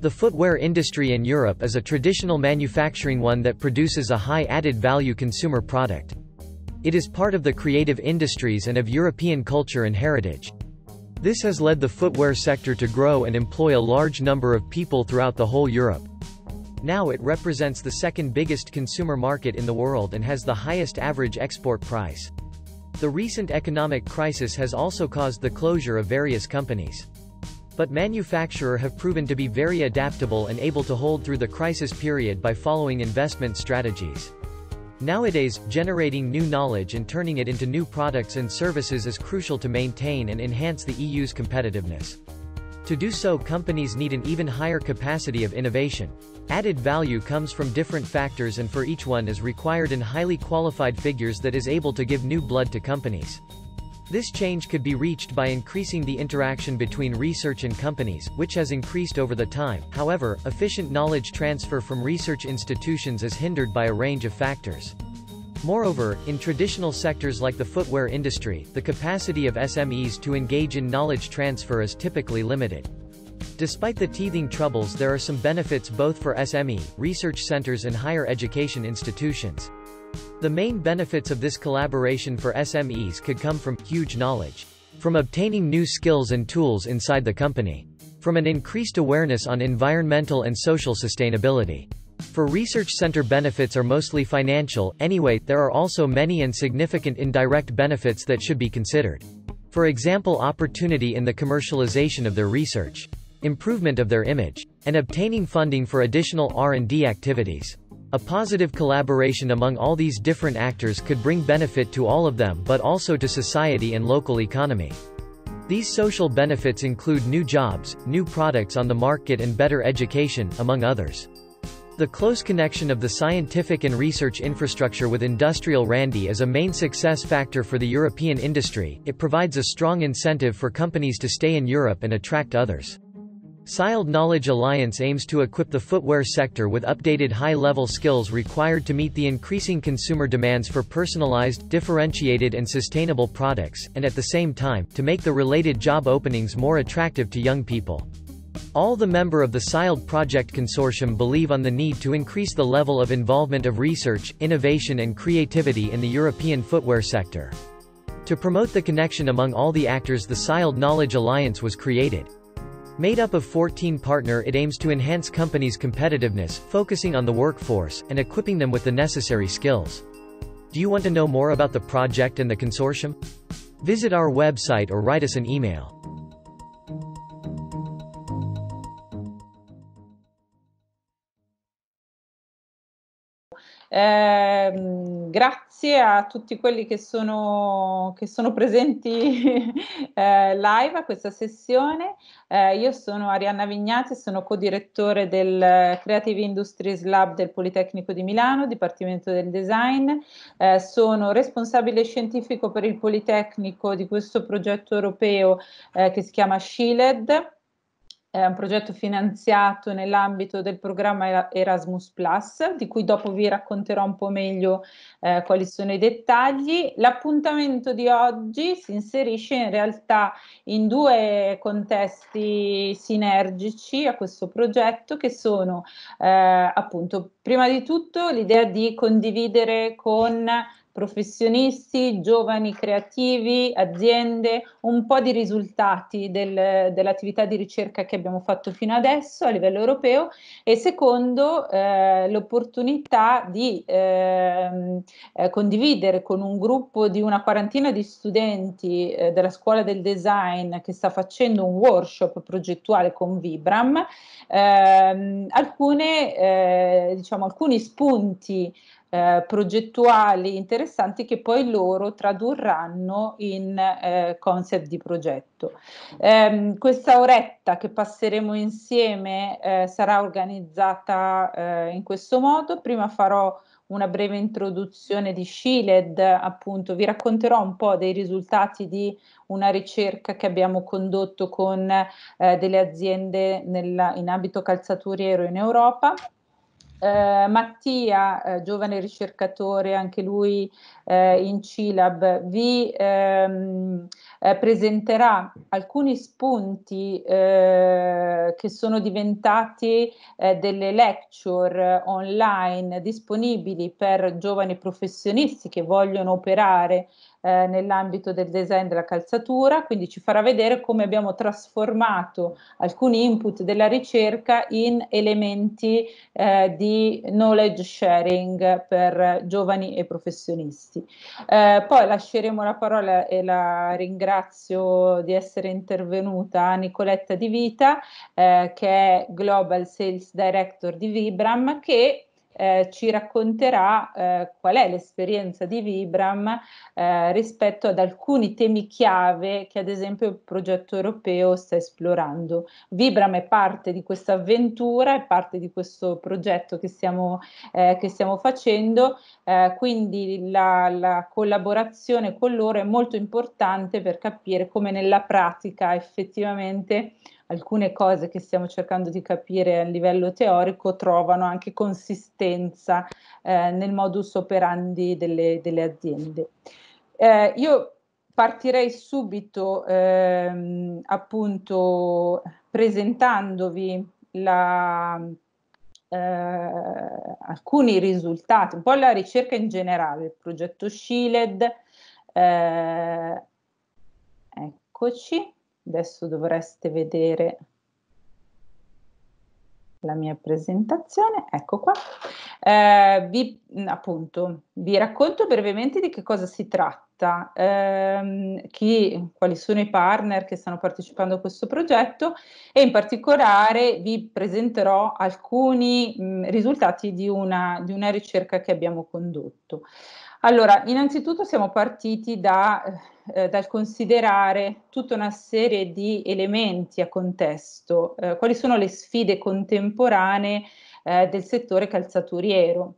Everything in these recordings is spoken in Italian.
The footwear industry in Europe is a traditional manufacturing one that produces a high added value consumer product. It is part of the creative industries and of European culture and heritage. This has led the footwear sector to grow and employ a large number of people throughout the whole Europe. Now it represents the second biggest consumer market in the world and has the highest average export price. The recent economic crisis has also caused the closure of various companies but manufacturer have proven to be very adaptable and able to hold through the crisis period by following investment strategies. Nowadays, generating new knowledge and turning it into new products and services is crucial to maintain and enhance the EU's competitiveness. To do so companies need an even higher capacity of innovation. Added value comes from different factors and for each one is required in highly qualified figures that is able to give new blood to companies. This change could be reached by increasing the interaction between research and companies, which has increased over the time. However, efficient knowledge transfer from research institutions is hindered by a range of factors. Moreover, in traditional sectors like the footwear industry, the capacity of SMEs to engage in knowledge transfer is typically limited. Despite the teething troubles there are some benefits both for SME, research centers and higher education institutions. The main benefits of this collaboration for SMEs could come from huge knowledge, from obtaining new skills and tools inside the company, from an increased awareness on environmental and social sustainability. For research center benefits are mostly financial, anyway, there are also many and significant indirect benefits that should be considered. For example opportunity in the commercialization of their research, improvement of their image, and obtaining funding for additional R&D activities. A positive collaboration among all these different actors could bring benefit to all of them but also to society and local economy. These social benefits include new jobs, new products on the market and better education, among others. The close connection of the scientific and research infrastructure with industrial Randy is a main success factor for the European industry, it provides a strong incentive for companies to stay in Europe and attract others. Siled Knowledge Alliance aims to equip the footwear sector with updated high-level skills required to meet the increasing consumer demands for personalized, differentiated and sustainable products, and at the same time, to make the related job openings more attractive to young people. All the member of the Siled Project Consortium believe on the need to increase the level of involvement of research, innovation and creativity in the European footwear sector. To promote the connection among all the actors the Siled Knowledge Alliance was created. Made up of 14 partner it aims to enhance companies' competitiveness, focusing on the workforce, and equipping them with the necessary skills. Do you want to know more about the project and the consortium? Visit our website or write us an email. Uh, Ehm, grazie a tutti quelli che sono, che sono presenti eh, live a questa sessione. Eh, io sono Arianna Vignati, sono co-direttore del Creative Industries Lab del Politecnico di Milano, Dipartimento del Design. Eh, sono responsabile scientifico per il Politecnico di questo progetto europeo eh, che si chiama SHILED è un progetto finanziato nell'ambito del programma Erasmus Plus, di cui dopo vi racconterò un po' meglio eh, quali sono i dettagli. L'appuntamento di oggi si inserisce in realtà in due contesti sinergici a questo progetto che sono eh, appunto prima di tutto l'idea di condividere con professionisti, giovani creativi, aziende, un po' di risultati del, dell'attività di ricerca che abbiamo fatto fino adesso a livello europeo e secondo eh, l'opportunità di eh, eh, condividere con un gruppo di una quarantina di studenti eh, della scuola del design che sta facendo un workshop progettuale con Vibram ehm, alcune, eh, diciamo, alcuni spunti eh, progettuali interessanti che poi loro tradurranno in eh, concept di progetto. Eh, questa oretta che passeremo insieme eh, sarà organizzata eh, in questo modo. Prima farò una breve introduzione di Shiled, appunto vi racconterò un po' dei risultati di una ricerca che abbiamo condotto con eh, delle aziende nella, in ambito calzaturiero in Europa eh, Mattia, eh, giovane ricercatore anche lui eh, in CILAB, vi ehm, eh, presenterà alcuni spunti eh, che sono diventati eh, delle lecture online disponibili per giovani professionisti che vogliono operare eh, nell'ambito del design della calzatura, quindi ci farà vedere come abbiamo trasformato alcuni input della ricerca in elementi eh, di knowledge sharing per giovani e professionisti. Eh, poi lasceremo la parola e la ringrazio ringrazio di essere intervenuta Nicoletta Di Vita, eh, che è Global Sales Director di Vibram, che eh, ci racconterà eh, qual è l'esperienza di Vibram eh, rispetto ad alcuni temi chiave che ad esempio il progetto europeo sta esplorando. Vibram è parte di questa avventura, è parte di questo progetto che stiamo, eh, che stiamo facendo, eh, quindi la, la collaborazione con loro è molto importante per capire come nella pratica effettivamente alcune cose che stiamo cercando di capire a livello teorico trovano anche consistenza eh, nel modus operandi delle, delle aziende. Eh, io partirei subito ehm, appunto presentandovi la, eh, alcuni risultati, un po' la ricerca in generale, il progetto SHILED, eh, eccoci, Adesso dovreste vedere la mia presentazione, ecco qua. Eh, vi, appunto, vi racconto brevemente di che cosa si tratta, ehm, chi, quali sono i partner che stanno partecipando a questo progetto e in particolare vi presenterò alcuni mh, mm, risultati di una, di una ricerca che abbiamo condotto. Allora, innanzitutto siamo partiti da, eh, eh, dal considerare tutta una serie di elementi a contesto, eh, quali sono le sfide contemporanee eh, del settore calzaturiero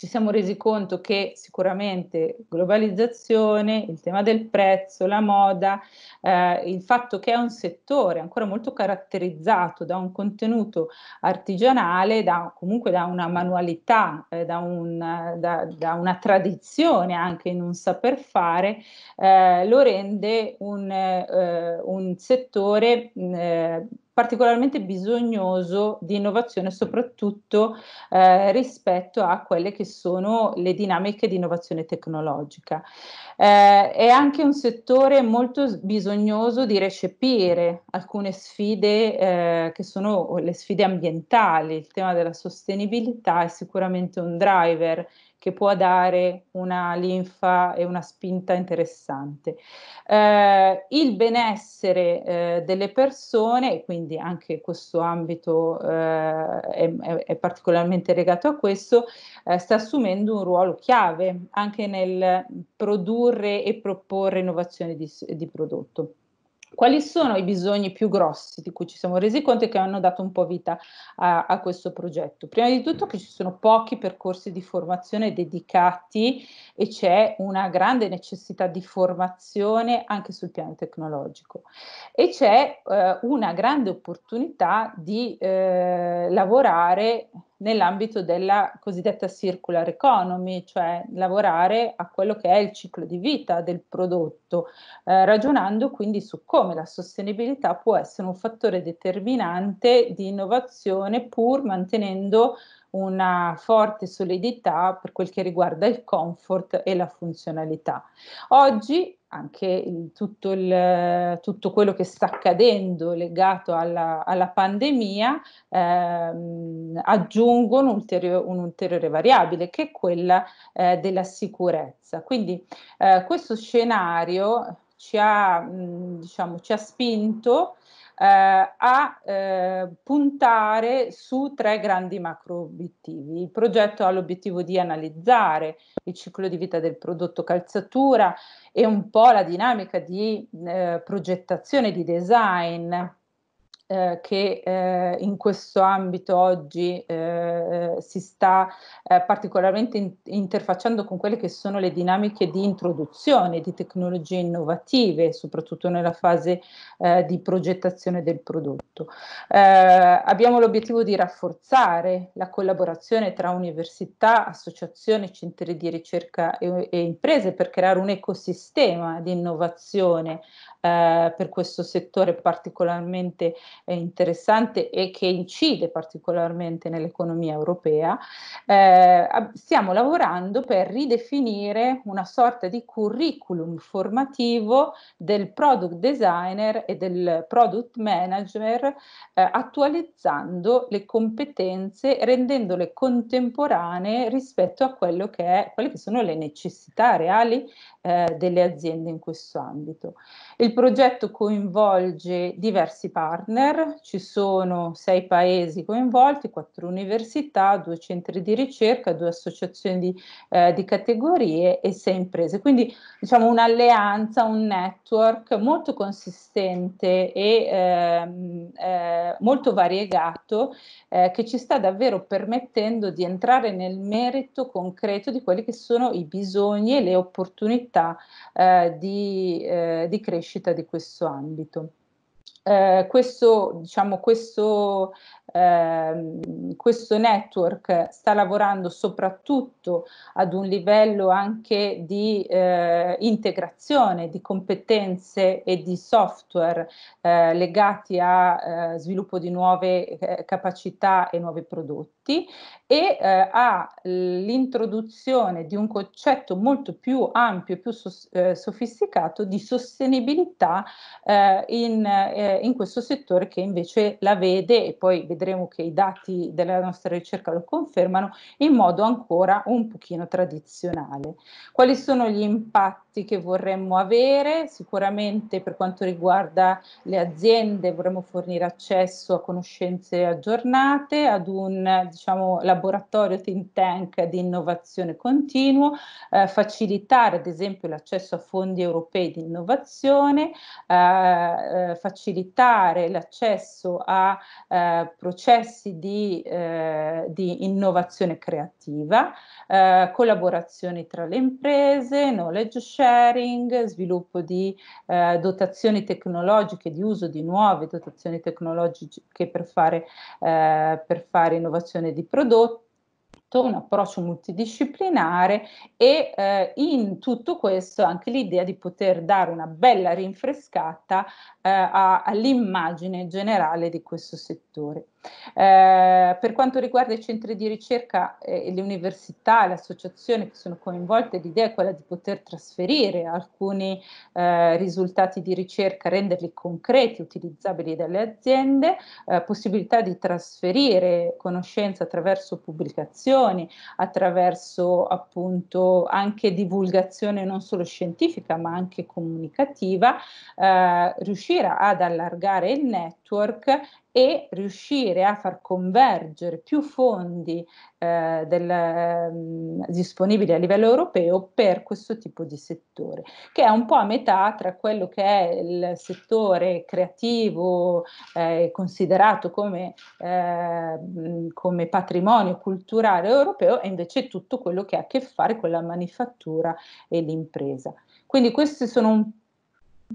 ci siamo resi conto che sicuramente globalizzazione, il tema del prezzo, la moda, eh, il fatto che è un settore ancora molto caratterizzato da un contenuto artigianale, da, comunque da una manualità, eh, da, un, da, da, una tradizione anche in un saper fare, eh, lo rende un, eh, un settore eh, particolarmente bisognoso di innovazione soprattutto eh, rispetto a quelle che sono le dinamiche di innovazione tecnologica. Eh, è anche un settore molto bisognoso di recepire alcune sfide eh, che sono le sfide ambientali, il tema della sostenibilità è sicuramente un driver che può dare una linfa e una spinta interessante. Eh, il benessere eh, delle persone, quindi anche questo ambito eh, è, è, particolarmente legato a questo, eh, sta assumendo un ruolo chiave anche nel produrre e proporre innovazioni di, di prodotto. Quali sono i bisogni più grossi di cui ci siamo resi conto e che hanno dato un po' vita a, a questo progetto? Prima di tutto che ci sono pochi percorsi di formazione dedicati e c'è una grande necessità di formazione anche sul piano tecnologico e c'è eh, una grande opportunità di eh, lavorare nell'ambito della cosiddetta circular economy, cioè lavorare a quello che è il ciclo di vita del prodotto, eh, ragionando quindi su come la sostenibilità può essere un fattore determinante di innovazione pur mantenendo una forte solidità per quel che riguarda il comfort e la funzionalità. Oggi anche il, tutto, il, tutto, quello che sta accadendo legato alla, alla pandemia, ehm, aggiungono ulteriore, un'ulteriore variabile che è quella eh, della sicurezza. Quindi eh, questo scenario ci ha, mh, mm, diciamo, ci ha spinto eh, a eh, puntare su tre grandi macro obiettivi. Il progetto ha l'obiettivo di analizzare il ciclo di vita del prodotto calzatura e un po' la dinamica di eh, progettazione di design eh, che eh, in questo ambito oggi eh, si sta eh, particolarmente in- interfacciando con quelle che sono le dinamiche di introduzione di tecnologie innovative, soprattutto nella fase eh, di progettazione del prodotto. abbiamo l'obiettivo di rafforzare la collaborazione tra università, associazioni, centri di ricerca e, e imprese per creare un ecosistema di innovazione per questo settore particolarmente interessante e che incide particolarmente nell'economia europea, eh, stiamo lavorando per ridefinire una sorta di curriculum formativo del product designer e del product manager eh, attualizzando le competenze, rendendole contemporanee rispetto a quello che è, quelle che sono le necessità reali eh, delle aziende in questo ambito. Il progetto coinvolge diversi partner, Center, ci sono sei paesi coinvolti, quattro università, due centri di ricerca, due associazioni di, eh, di categorie e sei imprese. Quindi diciamo un'alleanza, un network molto consistente e ehm, eh, molto variegato eh, che ci sta davvero permettendo di entrare nel merito concreto di quelli che sono i bisogni e le opportunità eh, di, eh, di crescita di questo ambito eh, questo, diciamo, questo Ehm, questo network sta lavorando soprattutto ad un livello anche di eh, integrazione di competenze e di software eh, legati a eh, sviluppo di nuove eh, capacità e nuovi prodotti e eh, ha l'introduzione di un concetto molto più ampio, e più so, eh, sofisticato di sostenibilità in, in questo settore che invece la vede e poi vediamo vedremo che i dati della nostra ricerca lo confermano, in modo ancora un pochino tradizionale. Quali sono gli impatti? impatti che vorremmo avere, sicuramente per quanto riguarda le aziende vorremmo fornire accesso a conoscenze aggiornate, ad un diciamo, laboratorio think tank di innovazione continuo, eh, facilitare ad esempio l'accesso a fondi europei di innovazione, eh, eh facilitare l'accesso a eh, processi di, eh, di, innovazione creativa, eh, collaborazioni tra le imprese, knowledge sharing, sviluppo di eh, dotazioni tecnologiche, di uso di nuove dotazioni tecnologiche per fare, eh, per fare innovazione di prodotti un approccio multidisciplinare e eh, in tutto questo anche l'idea di poter dare una bella rinfrescata eh, all'immagine generale di questo settore. Eh, per quanto riguarda i centri di ricerca eh, e le università, le associazioni che sono coinvolte, l'idea è quella di poter trasferire alcuni eh, risultati di ricerca, renderli concreti, utilizzabili dalle aziende, eh, possibilità di trasferire conoscenza attraverso pubblicazioni, attraverso appunto anche divulgazione non solo scientifica ma anche comunicativa, eh, riuscire ad allargare il network e riuscire a far convergere più fondi eh, del, eh, disponibili a livello europeo per questo tipo di settore, che è un po' a metà tra quello che è il settore creativo eh, considerato come, eh, come, patrimonio culturale europeo e invece tutto quello che ha a che fare con la manifattura e l'impresa. Quindi queste sono un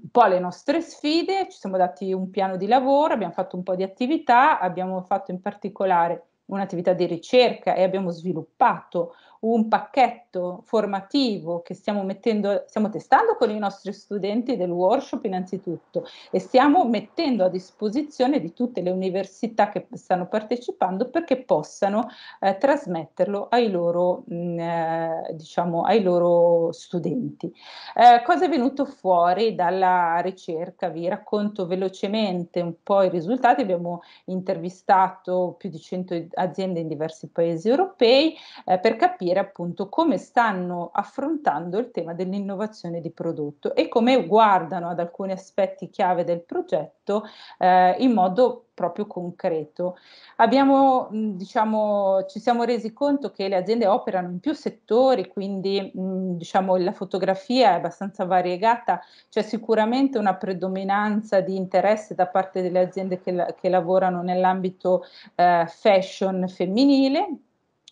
un po' le nostre sfide, ci siamo dati un piano di lavoro, abbiamo fatto un po' di attività, abbiamo fatto in particolare un'attività di ricerca e abbiamo sviluppato un pacchetto formativo che stiamo mettendo, stiamo testando con i nostri studenti del workshop innanzitutto e stiamo mettendo a disposizione di tutte le università che stanno partecipando perché possano eh, trasmetterlo ai loro, mh, mm, eh, diciamo, ai loro studenti. Eh, cosa è venuto fuori dalla ricerca? Vi racconto velocemente un po' i risultati, abbiamo intervistato più di 100 aziende in diversi paesi europei eh, per capire vedere appunto come stanno affrontando il tema dell'innovazione di prodotto e come guardano ad alcuni aspetti chiave del progetto eh, in modo proprio concreto. Abbiamo, diciamo, ci siamo resi conto che le aziende operano in più settori, quindi mh, diciamo, la fotografia è abbastanza variegata, c'è sicuramente una predominanza di interesse da parte delle aziende che, che lavorano nell'ambito eh, fashion femminile,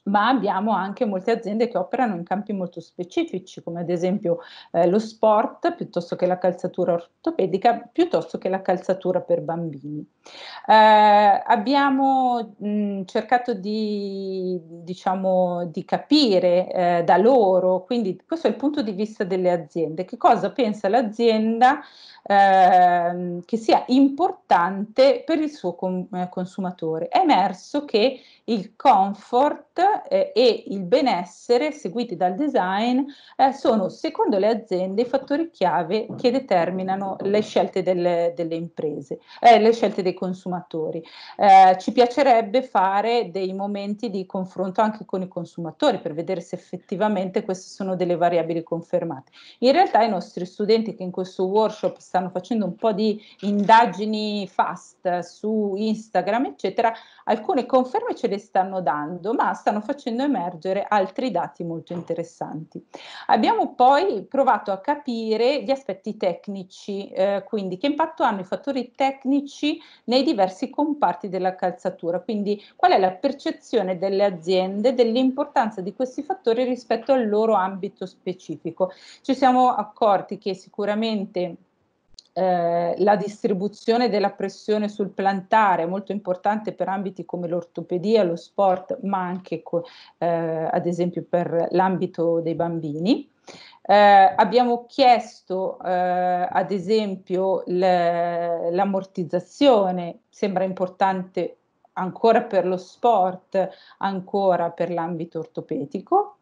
ma abbiamo anche molte aziende che operano in campi molto specifici, come ad esempio eh, lo sport, piuttosto che la calzatura ortopedica, piuttosto che la calzatura per bambini. Eh, abbiamo mh, mm, cercato di, diciamo, di capire eh, da loro, quindi questo è il punto di vista delle aziende, che cosa pensa l'azienda ehm, che sia importante per il suo com- eh, consumatore. È emerso che il comfort eh, e il benessere seguiti dal design eh, sono secondo le aziende i fattori chiave che determinano le scelte delle, delle imprese, eh, le scelte dei consumatori. Eh, ci piacerebbe fare dei momenti di confronto anche con i consumatori per vedere se effettivamente queste sono delle variabili confermate. In realtà i nostri studenti che in questo workshop stanno facendo un po' di indagini fast su Instagram, eccetera, alcune conferme ce le le stanno dando, ma stanno facendo emergere altri dati molto interessanti. Abbiamo poi provato a capire gli aspetti tecnici, eh, quindi che impatto hanno i fattori tecnici nei diversi comparti della calzatura, quindi qual è la percezione delle aziende dell'importanza di questi fattori rispetto al loro ambito specifico. Ci siamo accorti che sicuramente eh, la distribuzione della pressione sul plantare è molto importante per ambiti come l'ortopedia, lo sport, ma anche co- eh, ad esempio per l'ambito dei bambini. Eh, abbiamo chiesto eh, ad esempio le, l'ammortizzazione, sembra importante ancora per lo sport, ancora per l'ambito ortopedico.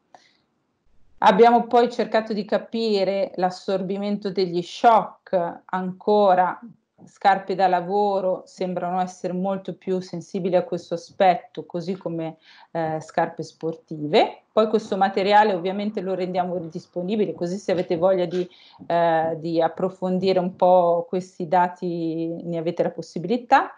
Abbiamo poi cercato di capire l'assorbimento degli shock, ancora scarpe da lavoro sembrano essere molto più sensibili a questo aspetto, così come eh, scarpe sportive. Poi questo materiale ovviamente lo rendiamo disponibile, così se avete voglia di, eh, di approfondire un po' questi dati ne avete la possibilità.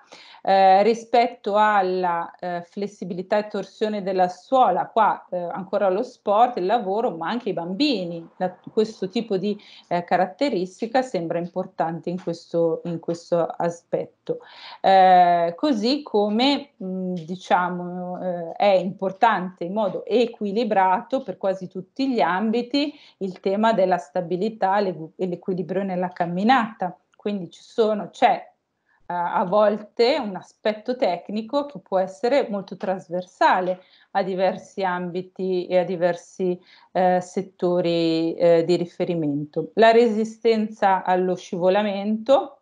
Eh, rispetto alla eh, flessibilità e torsione della suola, qua eh, ancora lo sport, il lavoro, ma anche i bambini, la, questo tipo di eh, caratteristica sembra importante in questo, in questo aspetto. Eh, così come mh, diciamo è importante in modo equilibrato equilibrato per quasi tutti gli ambiti il tema della stabilità e l'equilibrio nella camminata. Quindi ci sono, c'è eh, a volte un aspetto tecnico che può essere molto trasversale a diversi ambiti e a diversi eh, settori eh, di riferimento. La resistenza allo scivolamento,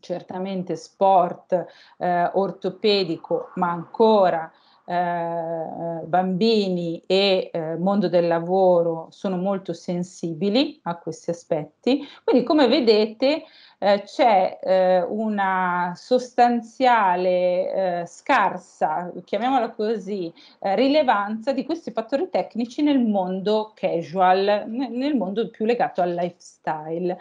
certamente sport eh, ortopedico, ma ancora eh, bambini e eh, mondo del lavoro sono molto sensibili a questi aspetti. Quindi come vedete eh, c'è eh, una sostanziale eh, scarsa, chiamiamola così, rilevanza di questi fattori tecnici nel mondo casual, nel mondo più legato al lifestyle,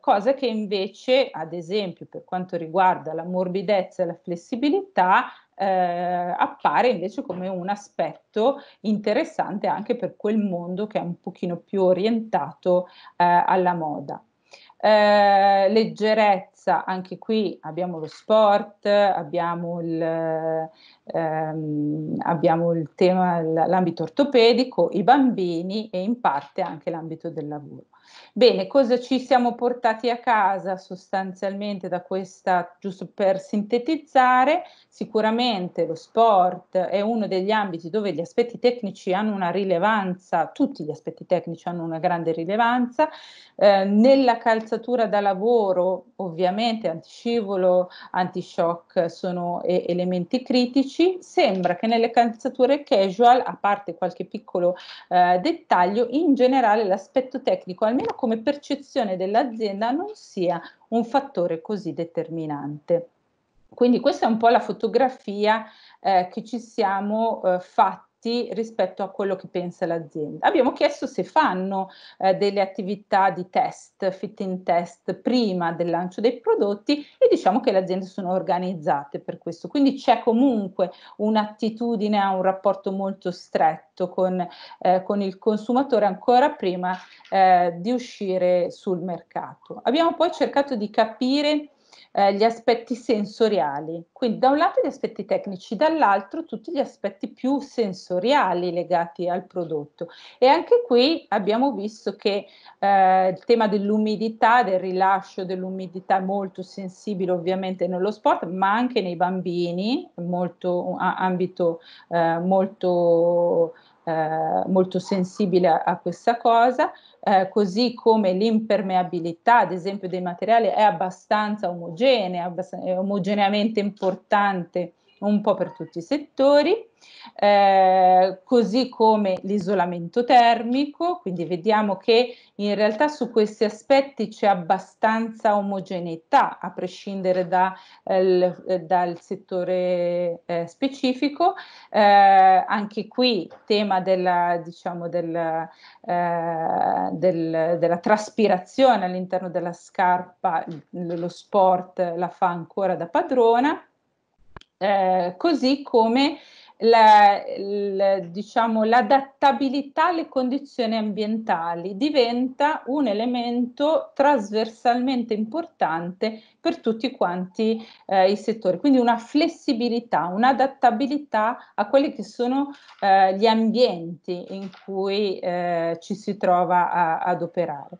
cosa che invece ad esempio per quanto riguarda la morbidezza e la flessibilità eh, appare invece come un aspetto interessante anche per quel mondo che è un pochino più orientato eh, alla moda. Eh, leggerezza, anche qui abbiamo lo sport, abbiamo, il, ehm, abbiamo il tema, l'ambito ortopedico, i bambini e in parte anche l'ambito del lavoro. Bene, cosa ci siamo portati a casa sostanzialmente da questa, giusto per sintetizzare, sicuramente lo sport è uno degli ambiti dove gli aspetti tecnici hanno una rilevanza, tutti gli aspetti tecnici hanno una grande rilevanza, eh, nella calzatura da lavoro ovviamente antiscivolo, antishock sono eh, elementi critici, sembra che nelle calzature casual, a parte qualche piccolo eh, dettaglio, in generale l'aspetto tecnico, almeno almeno come percezione dell'azienda, non sia un fattore così determinante. Quindi questa è un po' la fotografia eh, che ci siamo eh, fatti fatti rispetto a quello che pensa l'azienda. Abbiamo chiesto se fanno eh, delle attività di test, fit in test, prima del lancio dei prodotti e diciamo che le aziende sono organizzate per questo. Quindi c'è comunque un'attitudine a un rapporto molto stretto con, eh, con il consumatore ancora prima eh, di uscire sul mercato. Abbiamo poi cercato di capire eh, gli aspetti sensoriali, quindi da un lato gli aspetti tecnici, dall'altro tutti gli aspetti più sensoriali legati al prodotto. E anche qui abbiamo visto che eh, il tema dell'umidità, del rilascio dell'umidità è molto sensibile ovviamente nello sport, ma anche nei bambini, molto, ambito eh, molto eh, molto sensibile a, questa cosa, eh, così come l'impermeabilità, ad esempio, dei materiali è abbastanza omogenea, abbast- è omogeneamente importante un po' per tutti i settori eh, così come l'isolamento termico, quindi vediamo che in realtà su questi aspetti c'è abbastanza omogeneità a prescindere da, eh, eh dal settore eh, specifico, eh, anche qui tema della, diciamo, della, eh, del, della traspirazione all'interno della scarpa, lo sport la fa ancora da padrona. Eh, così come la, la, diciamo, l'adattabilità alle condizioni ambientali diventa un elemento trasversalmente importante per tutti quanti eh, i settori, quindi una flessibilità, un'adattabilità a quelli che sono eh, gli ambienti in cui eh, ci si trova a, ad operare.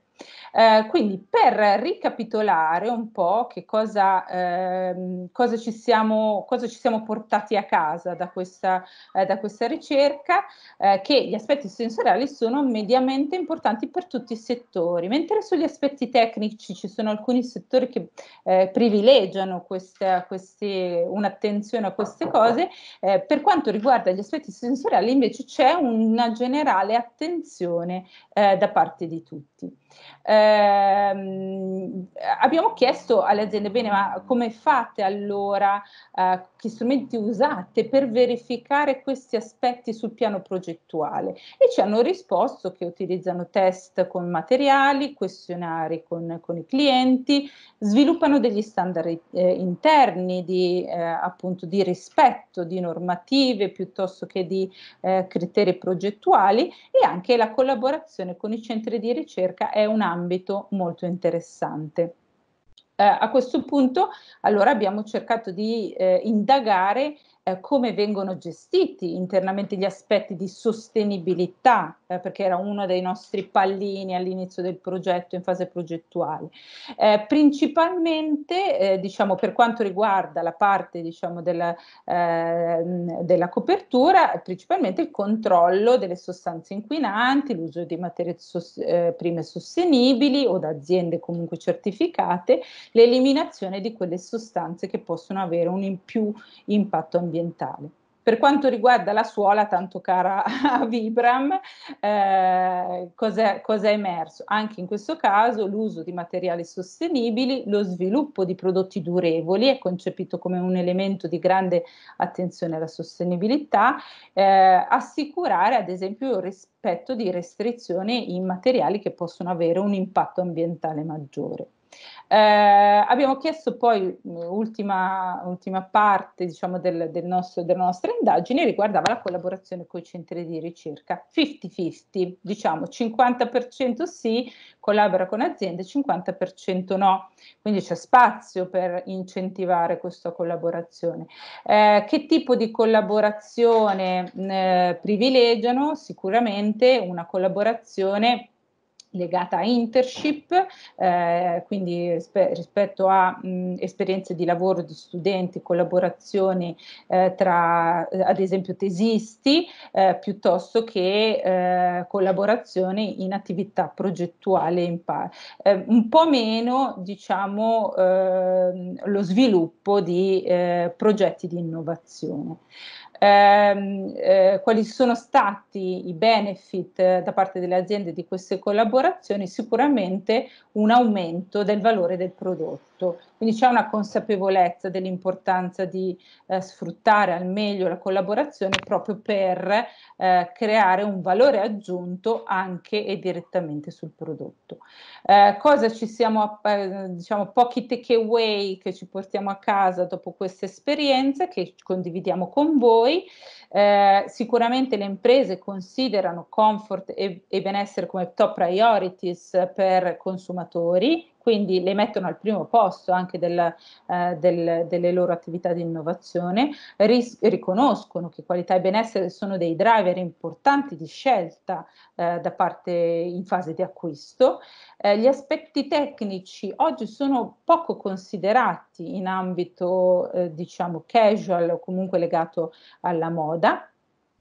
Eh, quindi per ricapitolare un po' che cosa, ehm, cosa, ci siamo, cosa, ci siamo, portati a casa da questa, eh, da questa ricerca, eh, che gli aspetti sensoriali sono mediamente importanti per tutti i settori, mentre sugli aspetti tecnici ci sono alcuni settori che eh, privilegiano questa, queste, un'attenzione a queste cose, eh, per quanto riguarda gli aspetti sensoriali invece c'è una generale attenzione eh, da parte di tutti. Eh, abbiamo chiesto alle aziende, bene, ma come fate allora, eh, che strumenti usate per verificare questi aspetti sul piano progettuale? E ci hanno risposto che utilizzano test con materiali, questionari con, con i clienti, sviluppano degli standard eh, interni di, eh, appunto, di rispetto di normative piuttosto che di eh, criteri progettuali e anche la collaborazione con i centri di ricerca è un ambito molto interessante. Eh, a questo punto allora abbiamo cercato di eh, indagare eh, come vengono gestiti internamente gli aspetti di sostenibilità, eh, perché era uno dei nostri pallini all'inizio del progetto in fase progettuale. Eh, principalmente, eh, diciamo, per quanto riguarda la parte diciamo, della, ehm, della, copertura, principalmente il controllo delle sostanze inquinanti, l'uso di materie sos- eh, prime sostenibili o da aziende comunque certificate, l'eliminazione di quelle sostanze che possono avere un in più impatto ambientale ambientale. Per quanto riguarda la suola, tanto cara a Vibram, eh, cos'è, cos'è emerso? Anche in questo caso l'uso di materiali sostenibili, lo sviluppo di prodotti durevoli è concepito come un elemento di grande attenzione alla sostenibilità, eh, assicurare ad esempio il rispetto di restrizioni in materiali che possono avere un impatto ambientale maggiore. Eh, abbiamo chiesto poi mm, ultima, ultima parte diciamo, del, del nostro, della nostra indagine riguardava la collaborazione con i centri di ricerca 50-50, diciamo 50% sì, collabora con aziende, 50% no, quindi c'è spazio per incentivare questa collaborazione. Eh, che tipo di collaborazione eh, privilegiano? Sicuramente una collaborazione legata a internship, eh, quindi rispetto a mh, esperienze di lavoro di studenti, collaborazioni eh, tra eh, ad esempio tesisti, eh, piuttosto che eh, collaborazioni in attività progettuale in par- eh, un po' meno diciamo ehm, lo sviluppo di progetti di innovazione ehm, eh, quali sono stati i benefit eh, da parte delle aziende di queste collaborazioni, sicuramente un aumento del valore del prodotto tutto. Quindi c'è una consapevolezza dell'importanza di eh, sfruttare al meglio la collaborazione proprio per eh, creare un valore aggiunto anche e direttamente sul prodotto. Eh, cosa ci siamo, eh, diciamo, pochi takeaway che ci portiamo a casa dopo questa esperienza che condividiamo con voi. Eh, sicuramente le imprese considerano comfort e, e benessere come top priorities per consumatori quindi le mettono al primo posto anche del, eh, del, delle loro attività di innovazione, ris- riconoscono che qualità e benessere sono dei driver importanti di scelta eh, da parte in fase di acquisto. Eh, gli aspetti tecnici oggi sono poco considerati in ambito eh, diciamo casual o comunque legato alla moda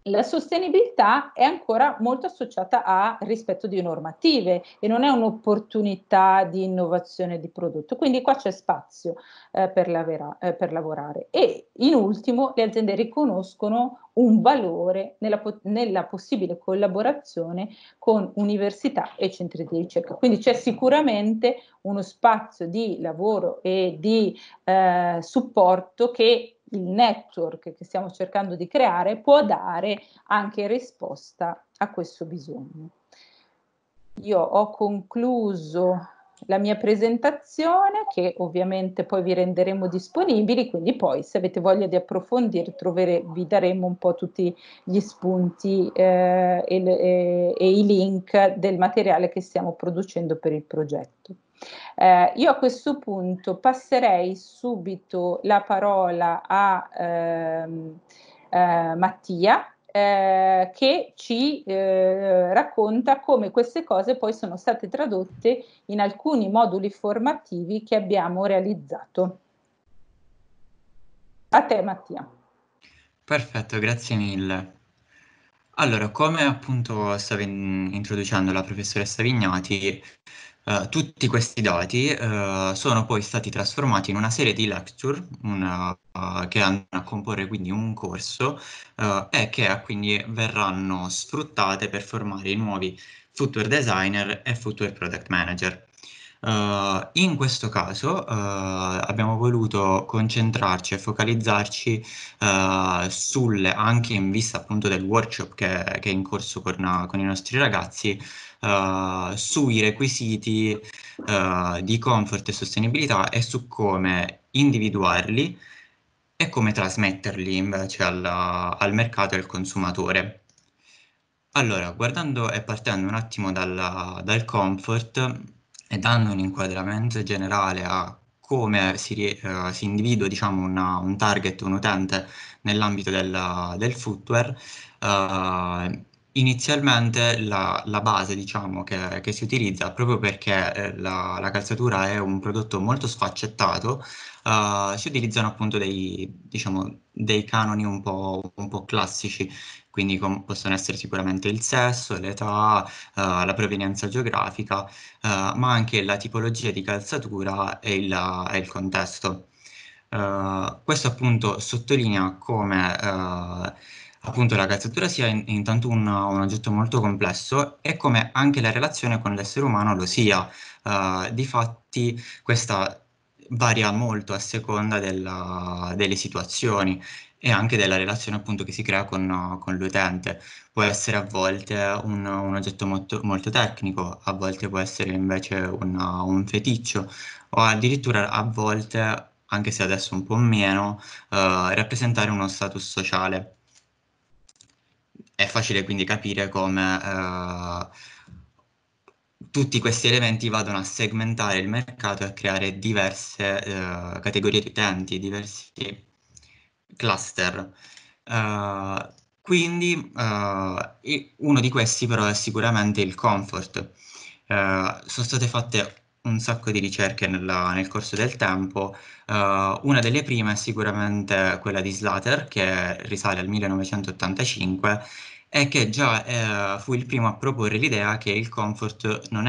la sostenibilità è ancora molto associata a rispetto di normative e non è un'opportunità di innovazione di prodotto, quindi qua c'è spazio eh, per, lavera, eh, per, lavorare. E in ultimo le aziende riconoscono un valore nella, nella possibile collaborazione con università e centri di ricerca, quindi c'è sicuramente uno spazio di lavoro e di eh, supporto che il network che stiamo cercando di creare può dare anche risposta a questo bisogno. Io ho concluso la mia presentazione che ovviamente poi vi renderemo disponibili, quindi poi se avete voglia di approfondire trovere, vi daremo un po' tutti gli spunti eh, e, e, e i link del materiale che stiamo producendo per il progetto. Eh, io a questo punto passerei subito la parola a ehm, eh, Mattia eh, che ci eh, racconta come queste cose poi sono state tradotte in alcuni moduli formativi che abbiamo realizzato. A te Mattia. Perfetto, grazie mille. Allora, come appunto stava in introducendo la professoressa Vignati, eh, tutti questi dati uh, sono poi stati trasformati in una serie di lecture una, uh, che andranno a comporre quindi un corso e che quindi verranno sfruttate per formare i nuovi footwear designer e footwear product manager. Uh, in questo caso uh, abbiamo voluto concentrarci e focalizzarci uh, sulle, anche in vista appunto del workshop che, che è in corso con, con i nostri ragazzi, sui requisiti di comfort e sostenibilità e su come individuarli e come trasmetterli invece al, al mercato e al consumatore. Allora, guardando e partendo un attimo dal, dal comfort, e dando un inquadramento generale a come si, uh, si individua diciamo, una, un target, un utente nell'ambito del, del, footwear, uh, inizialmente la, la base diciamo, che, che, si utilizza, proprio perché eh, la, la, calzatura è un prodotto molto sfaccettato, uh, si utilizzano appunto dei, diciamo, dei canoni un po', un po classici quindi possono essere sicuramente il sesso, l'età, eh, la provenienza geografica, eh, ma anche la tipologia di calzatura e il, e il contesto. Uh, questo appunto sottolinea come uh, appunto la calzatura sia in, intanto un, un, oggetto molto complesso e come anche la relazione con l'essere umano lo sia. Uh, eh, difatti questa varia molto a seconda della, delle situazioni e anche della relazione appunto che si crea con, con l'utente. Può essere a volte un, un oggetto molto, molto, tecnico, a volte può essere invece una, un feticcio o addirittura a volte, anche se adesso un po' meno, eh, rappresentare uno status sociale. È facile quindi capire come... Eh, tutti questi elementi vadano a segmentare il mercato e a creare diverse eh, categorie di utenti, diversi cluster. Uh, quindi uh, uno di questi però è sicuramente il comfort. Uh, sono state fatte un sacco di ricerche nella, nel corso del tempo, una delle prime è sicuramente quella di Slater che risale al 1985 e che già eh, fu il primo a proporre l'idea che il comfort non,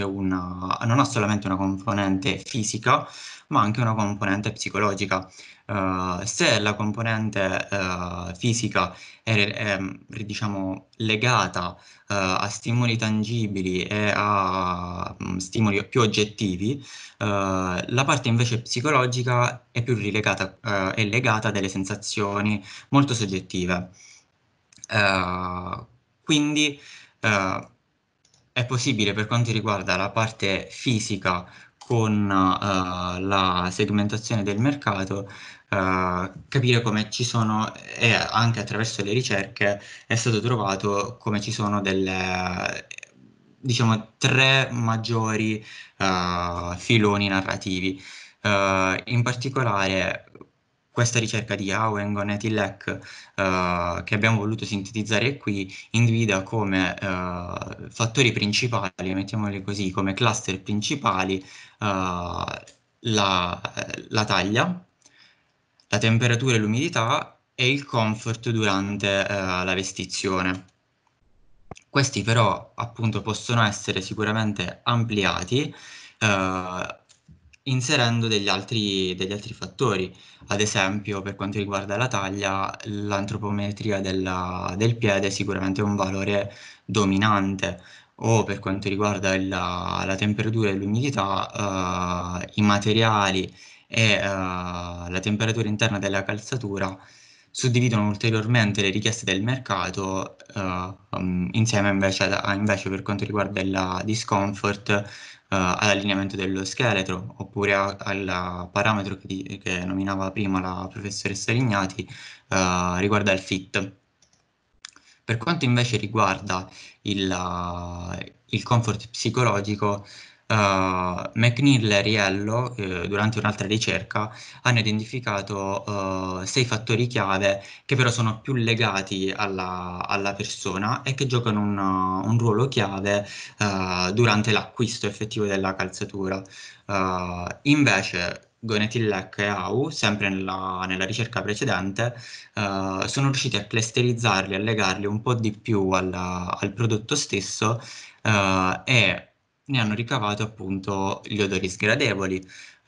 una, non ha solamente una componente fisica, ma anche una componente psicologica. Uh, se la componente uh, fisica è, è, diciamo, legata uh, a stimoli tangibili e a um, stimoli più oggettivi, la parte invece psicologica è più rilegata, è legata a delle sensazioni molto soggettive. quindi è possibile per quanto riguarda la parte fisica con uh, la segmentazione del mercato, uh, capire come ci sono, e anche attraverso le ricerche è stato trovato come ci sono delle, diciamo, tre maggiori uh, filoni narrativi. in particolare questa ricerca di Awengon e Tillek eh, che abbiamo voluto sintetizzare qui individua come eh, fattori principali, mettiamoli così, come cluster principali eh, la, la taglia, la temperatura e l'umidità e il comfort durante eh, la vestizione. Questi però appunto possono essere sicuramente ampliati Uh, inserendo degli altri, degli altri fattori, ad esempio per quanto riguarda la taglia, l'antropometria della, del piede è sicuramente un valore dominante, o per quanto riguarda la, la temperatura e l'umidità, eh, i materiali e eh, la temperatura interna della calzatura suddividono ulteriormente le richieste del mercato eh, um, insieme invece, a, invece per quanto riguarda la discomfort eh, all'allineamento dello scheletro oppure a, al parametro che, di, che, nominava prima la professoressa Lignati uh, riguarda il fit. Per quanto invece riguarda il, uh, il comfort psicologico, Uh, McNeil e Riello, eh, durante un'altra ricerca, hanno identificato uh, sei fattori chiave che però sono più legati alla, alla persona e che giocano un, un ruolo chiave uh, durante l'acquisto effettivo della calzatura. invece, Gonetillec e Au, sempre nella, nella ricerca precedente, eh, sono riusciti a clusterizzarli, a legarli un po' di più alla, al prodotto stesso eh, e ne hanno ricavato appunto gli odori sgradevoli,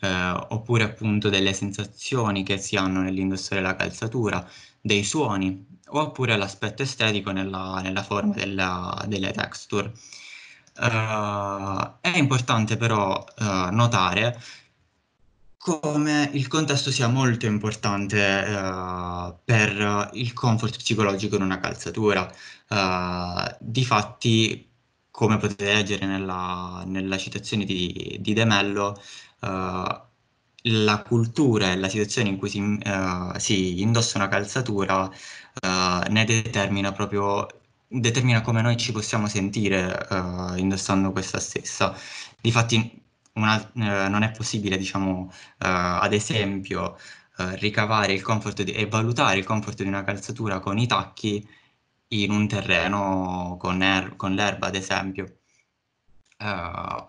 eh, oppure appunto delle sensazioni che si hanno nell'indossare la calzatura, dei suoni, oppure l'aspetto estetico nella, nella forma della, delle texture. Uh, è importante però uh, notare come il contesto sia molto importante uh, per il comfort psicologico in una calzatura. Uh, difatti come potete leggere nella, nella citazione di, di De Mello, eh, la cultura e la situazione in cui si, uh, si indossa una calzatura uh, ne determina proprio determina come noi ci possiamo sentire uh, indossando questa stessa. Difatti una, non è possibile, diciamo, ad esempio, ricavare il comfort di, e valutare il comfort di una calzatura con i tacchi in un terreno con, er- con l'erba, ad esempio. Uh,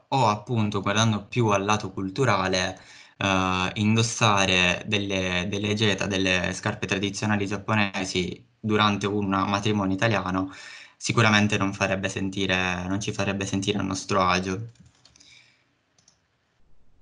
o appunto guardando più al lato culturale, uh, indossare delle, delle geta, delle scarpe tradizionali giapponesi durante un matrimonio italiano sicuramente non, farebbe sentire, non ci farebbe sentire a nostro agio.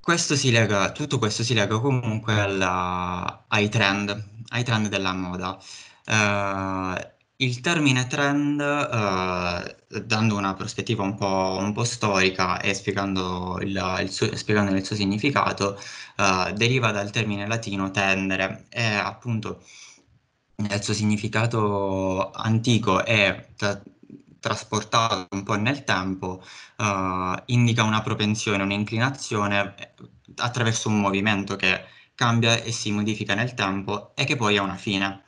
Questo si lega, tutto questo si lega comunque alla, ai trend, ai trend della moda. Uh, il termine trend, eh, dando una prospettiva un po', un po storica e spiegando il, il suo, spiegandone il suo significato, eh, deriva dal termine latino tendere e appunto il suo significato antico è tra, trasportato un po' nel tempo, eh, indica una propensione, un'inclinazione eh, attraverso un movimento che cambia e si modifica nel tempo e che poi ha una fine.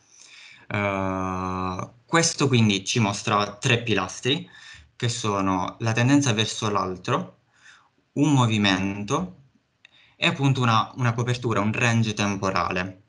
Uh, questo quindi ci mostra tre pilastri che sono la tendenza verso l'altro, un movimento e appunto una, una copertura, un range temporale.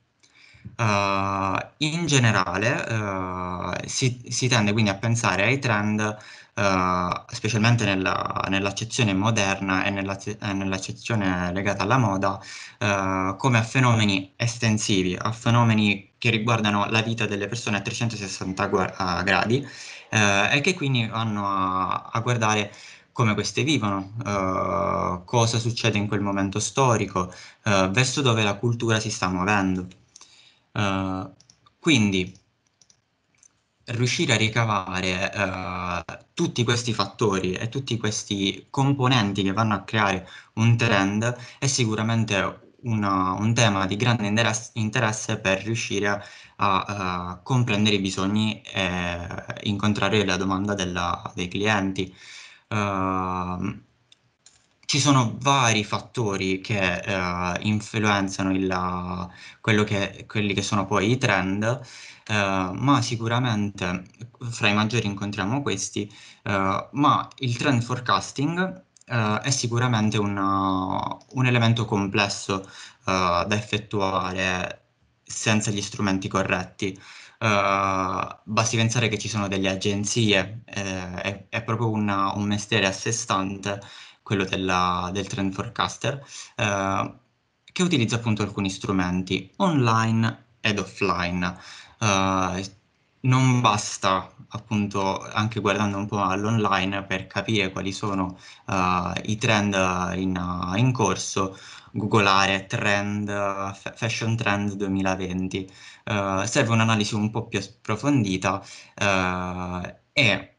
Uh, in generale uh, si, si, tende quindi a pensare ai trend Uh, specialmente nella, nell'accezione moderna e, nella, nell'accezione legata alla moda, uh, come a fenomeni estensivi, a fenomeni che riguardano la vita delle persone a 360 gu- gradi eh, e che quindi vanno a, a guardare come queste vivono, eh, cosa succede in quel momento storico, eh, verso dove la cultura si sta muovendo. Eh, quindi riuscire a ricavare eh, tutti questi fattori e tutti questi componenti che vanno a creare un trend è sicuramente una, un tema di grande interesse per riuscire a uh, comprendere i bisogni e incontrare la domanda della, dei clienti. Uh, ci sono vari fattori che uh, influenzano il, che, quelli che sono poi i trend, Uh, ma sicuramente fra i maggiori incontriamo questi, uh, ma il trend forecasting Uh, è sicuramente una, eh, un elemento complesso uh, da effettuare senza gli strumenti corretti. Uh, basti pensare che ci sono delle agenzie, eh, è, è, proprio una, un mestiere a sé stante quello della, del trend forecaster, che utilizza appunto alcuni strumenti online ed offline non basta appunto anche guardando un po' all'online per capire quali sono uh, i trend in, uh, in, corso, googolare trend, f- fashion trend 2020, uh, eh, serve un'analisi un po' più approfondita eh, e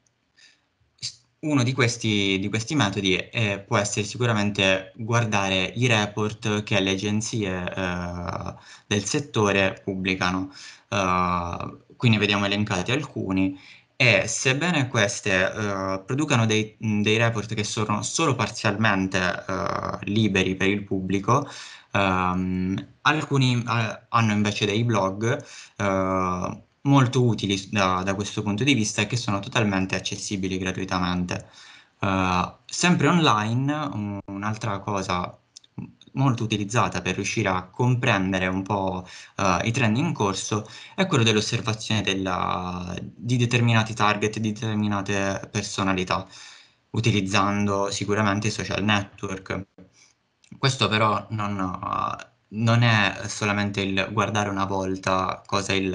uno di questi, di questi metodi è, può essere sicuramente guardare i report che le agenzie del settore pubblicano qui ne vediamo elencati alcuni, e sebbene queste eh, producano dei, dei, report che sono solo parzialmente eh, liberi per il pubblico, ehm, alcuni eh, hanno invece dei blog eh, molto utili da, da, questo punto di vista e che sono totalmente accessibili gratuitamente. Eh, sempre online, un'altra cosa molto utilizzata per riuscire a comprendere un po' uh, i trend in corso è quello dell'osservazione della, di determinati target, di determinate personalità, utilizzando sicuramente i social network. Questo però non, uh, non è solamente il guardare una volta cosa il,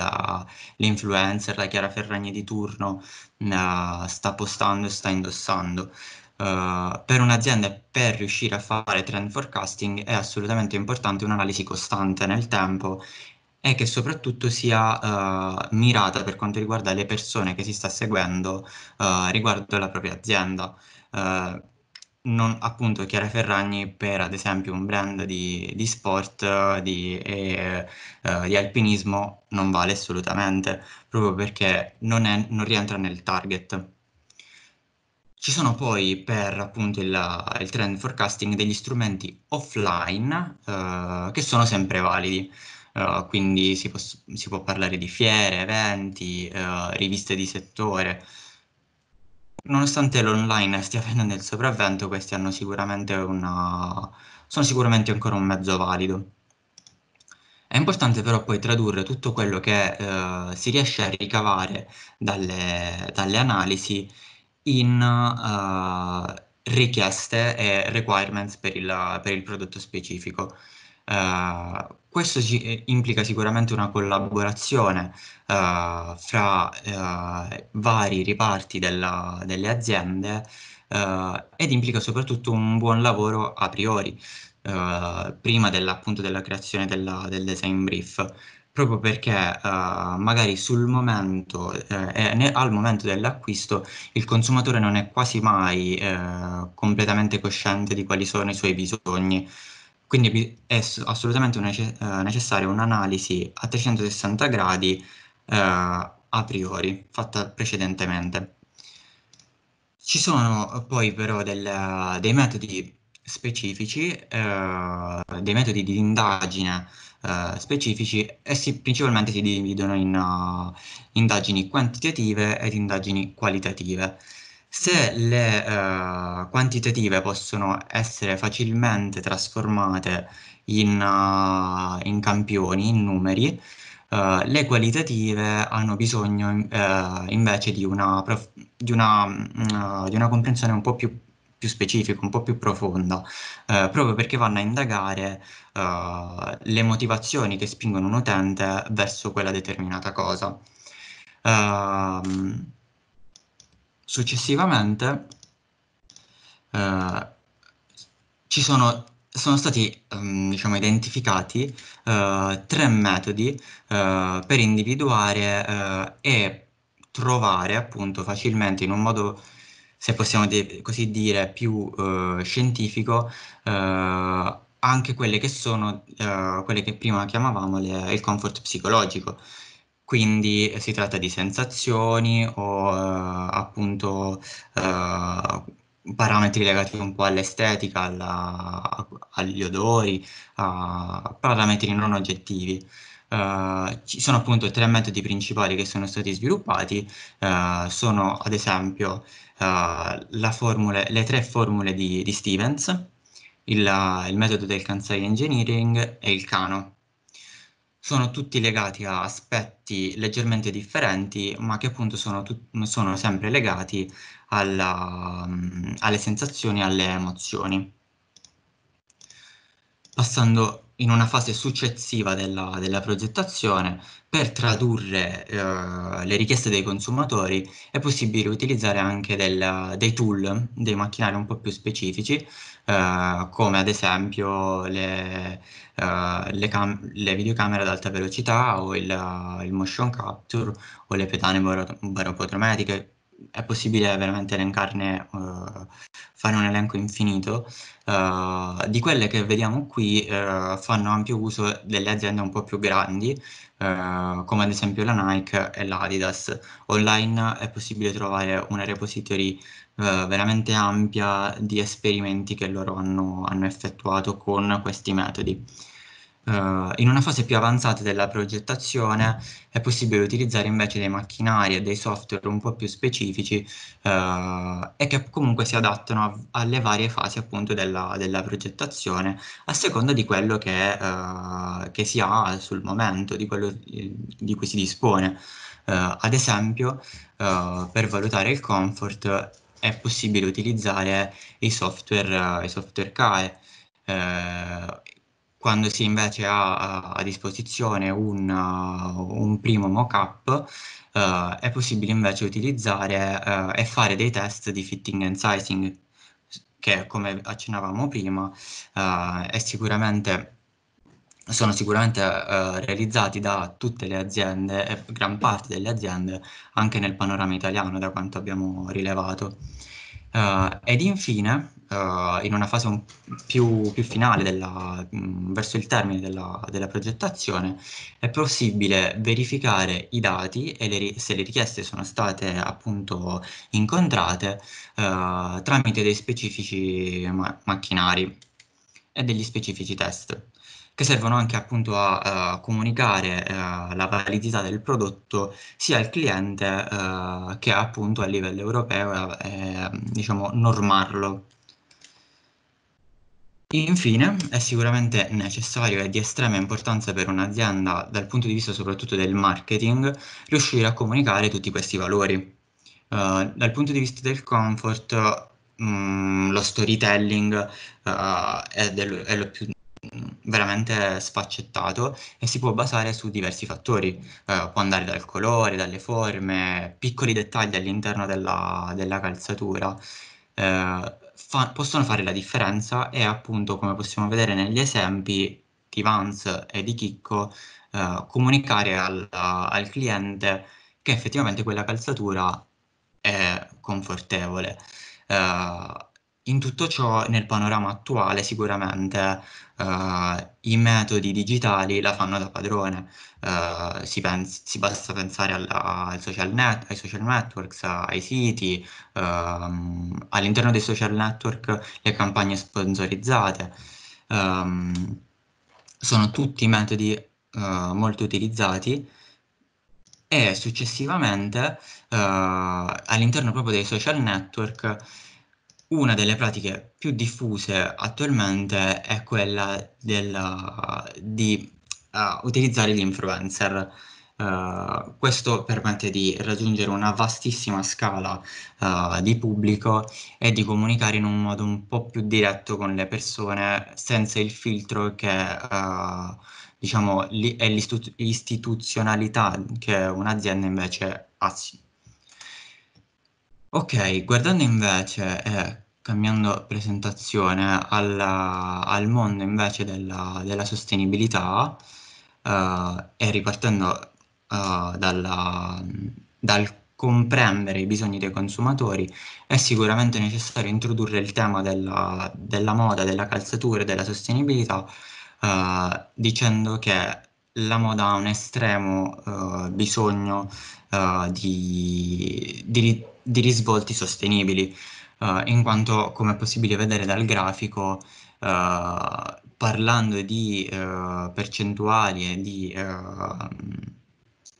l'influencer, la Chiara Ferragni di turno uh, sta postando e sta indossando, eh, per un'azienda per riuscire a fare trend forecasting è assolutamente importante un'analisi costante nel tempo e che soprattutto sia uh, mirata per quanto riguarda le persone che si sta seguendo uh, riguardo alla propria azienda. non, appunto Chiara Ferragni per ad esempio un brand di, di sport di, e, di alpinismo non vale assolutamente proprio perché non, è, non rientra nel target ci sono poi per appunto il, il trend forecasting degli strumenti offline eh, che sono sempre validi. Uh, quindi si, poss- si, può parlare di fiere, eventi, uh, riviste di settore. Nonostante l'online stia prendendo il sopravvento, questi sicuramente una... sono sicuramente ancora un mezzo valido. È importante però poi tradurre tutto quello che uh, si riesce a ricavare dalle, dalle analisi in uh, richieste e requirements per il, per il prodotto specifico. Uh, questo ci, eh, implica sicuramente una collaborazione uh, fra vari riparti della, delle aziende ed implica soprattutto un buon lavoro a priori, prima della, appunto, della creazione della, del design brief proprio perché uh, magari sul momento, eh, eh, ne, al momento dell'acquisto, il consumatore non è quasi mai eh, completamente cosciente di quali sono i suoi bisogni. Quindi è assolutamente nece- eh, necessaria un'analisi a 360 gradi eh, a priori, fatta precedentemente. Ci sono poi però del, dei metodi specifici, dei metodi di indagine eh, specifici e si, principalmente si dividono in uh, indagini quantitative ed indagini qualitative. Se le uh, quantitative possono essere facilmente trasformate in, uh, in campioni, in numeri, Uh, le qualitative hanno bisogno uh, invece di una, prof- di, una, uh, di una, comprensione un po' più più specifica, un po' più profonda, eh, proprio perché vanno a indagare eh, le motivazioni che spingono un utente verso quella determinata cosa. Uh, successivamente uh, ci sono, sono stati um, diciamo, identificati uh, tre metodi eh, per individuare e trovare appunto facilmente in un modo se possiamo de- così dire, più eh, scientifico, eh, anche quelle che sono eh, quelle che prima chiamavamo le, il comfort psicologico. Quindi eh, si tratta di sensazioni o eh, appunto eh, parametri legati un po' all'estetica, alla, agli odori, a parametri non oggettivi. Uh, ci sono appunto tre metodi principali che sono stati sviluppati, uh, sono ad esempio uh, formule, le tre formule di, di Stevens, il, il, metodo del Kansai Engineering e il Kano. Sono tutti legati a aspetti leggermente differenti, ma che appunto sono, sono sempre legati alla, mm, alle sensazioni e alle emozioni. Passando in una fase successiva della, della progettazione per tradurre eh, le richieste dei consumatori è possibile utilizzare anche del, dei tool, dei macchinari un po' più specifici, eh, come ad esempio le, eh, le, le, videocamere ad alta velocità o il, il motion capture o le pedane baropotrometriche è possibile veramente elencarne, uh, fare un elenco infinito, uh, di quelle che vediamo qui uh, fanno ampio uso delle aziende un po' più grandi, come ad esempio la Nike e l'Adidas. Online è possibile trovare una repository veramente ampia di esperimenti che loro hanno, hanno effettuato con questi metodi. Uh, in una fase più avanzata della progettazione è possibile utilizzare invece dei macchinari e dei software un po' più specifici uh, e che comunque si adattano a, alle varie fasi appunto della, della, progettazione a seconda di quello che, uh, che, si ha sul momento, di quello di cui si dispone. ad esempio, per valutare il comfort è possibile utilizzare i software, i software CAE. Eh, quando si invece ha a disposizione un, uh, un primo mock-up uh, è possibile invece utilizzare uh, e fare dei test di fitting and sizing che come accennavamo prima uh, sicuramente, sono sicuramente uh, realizzati da tutte le aziende e gran parte delle aziende anche nel panorama italiano da quanto abbiamo rilevato. Uh, ed infine uh, in una fase un, più, più, finale, della, mh, mm, verso il termine della, della, progettazione, è possibile verificare i dati e le, se le richieste sono state appunto incontrate uh, tramite dei specifici ma macchinari e degli specifici test che servono anche appunto a uh, comunicare uh, la validità del prodotto sia al cliente uh, che appunto a livello europeo e diciamo normarlo. Infine, è sicuramente necessario e di estrema importanza per un'azienda, dal punto di vista soprattutto del marketing, riuscire a comunicare tutti questi valori. Uh, dal punto di vista del comfort, mh, mm, lo storytelling uh, è, del, è, lo più mm, veramente sfaccettato e si può basare su diversi fattori, uh, può andare dal colore, dalle forme, piccoli dettagli all'interno della, della calzatura. Uh, fa- possono fare la differenza e appunto, come possiamo vedere negli esempi di Vance e di Chicco, eh, comunicare al, al cliente che effettivamente quella calzatura è confortevole. Uh, in tutto ciò, nel panorama attuale, sicuramente eh, i metodi digitali la fanno da padrone. Eh, si, pens- si, basta pensare alla, social net- ai social networks, ai siti, ehm, all'interno dei social network le campagne sponsorizzate. Ehm, sono tutti metodi eh, molto utilizzati e successivamente eh, all'interno proprio dei social network una delle pratiche più diffuse attualmente è quella del, di uh, utilizzare gli influencer. Uh, eh, questo permette di raggiungere una vastissima scala uh, di pubblico e di comunicare in un modo un po' più diretto con le persone senza il filtro che diciamo li, è l'istituzionalità che un'azienda invece ha. Ok, guardando invece eh, cambiando presentazione, alla, al mondo invece della, della sostenibilità uh, e ripartendo uh, dalla, dal comprendere i bisogni dei consumatori, è sicuramente necessario introdurre il tema della, della moda, della calzatura e della sostenibilità uh, dicendo che la moda ha un estremo bisogno di, di, di risvolti sostenibili uh, in quanto, come è possibile vedere dal grafico, uh, parlando di uh, percentuali e di,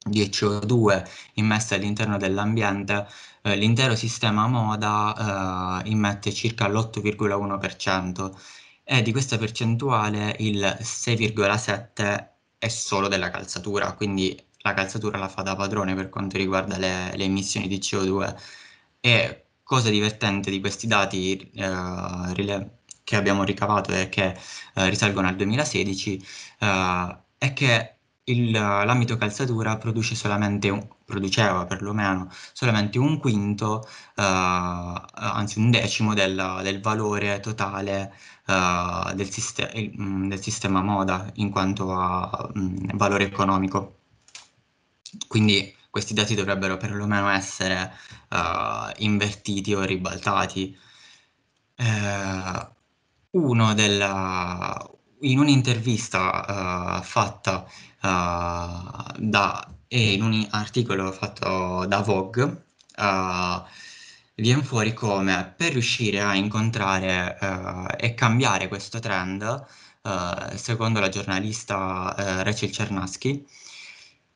di, CO2 immesse all'interno dell'ambiente, l'intero sistema moda immette circa l'8,1% e di questa percentuale il 6,7% è solo della calzatura, quindi la calzatura la fa da padrone per quanto riguarda le, le emissioni di CO2 e cosa divertente di questi dati eh, che abbiamo ricavato e che eh, risalgono al 2016 eh, è che l'ambito calzatura produce solamente un, produceva perlomeno solamente un quinto, eh, anzi un decimo del, del valore totale eh, del, siste mm, del, sistema moda in quanto a mh, mm, valore economico. Quindi questi dati dovrebbero perlomeno essere uh, invertiti o ribaltati. Eh, della, in un'intervista uh, fatta uh, da, e in un articolo fatto da Vogue, viene fuori come per riuscire a incontrare e cambiare questo trend, secondo la giornalista Rachel Cernaschi,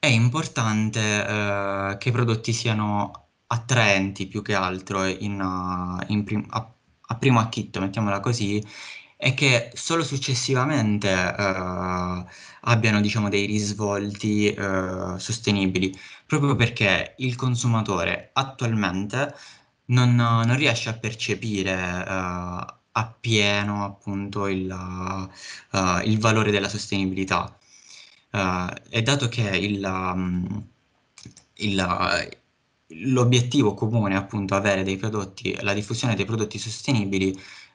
è importante, ehm, che i prodotti siano attraenti più che altro in a eh, in prim a a primo acchito, mettiamola così, e che solo successivamente, ehm, abbiano diciamo dei risvolti, ehm, sostenibili, proprio perché il consumatore attualmente non non riesce a percepire, ehm, appieno appunto il, ehm, il valore della sostenibilità. Uh, e dato che il, um, il, l'obiettivo comune è appunto avere dei prodotti, la diffusione dei prodotti sostenibili,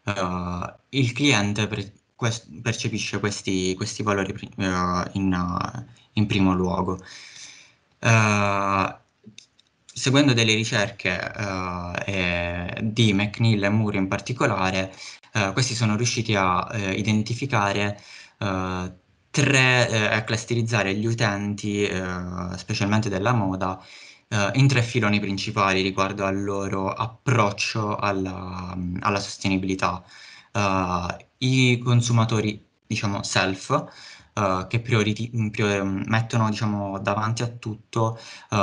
uh, il cliente per, quest, percepisce questi, questi valori uh, in, in, primo luogo. seguendo delle ricerche e, di McNeil e Moore in particolare, questi sono riusciti a identificare Tre, eh, è clusterizzare gli utenti, eh, specialmente della moda, eh, in tre filoni principali riguardo al loro approccio alla, alla sostenibilità. Eh, I consumatori, diciamo, self, Uh, che prioriti- prior- mettono diciamo, davanti a tutto uh,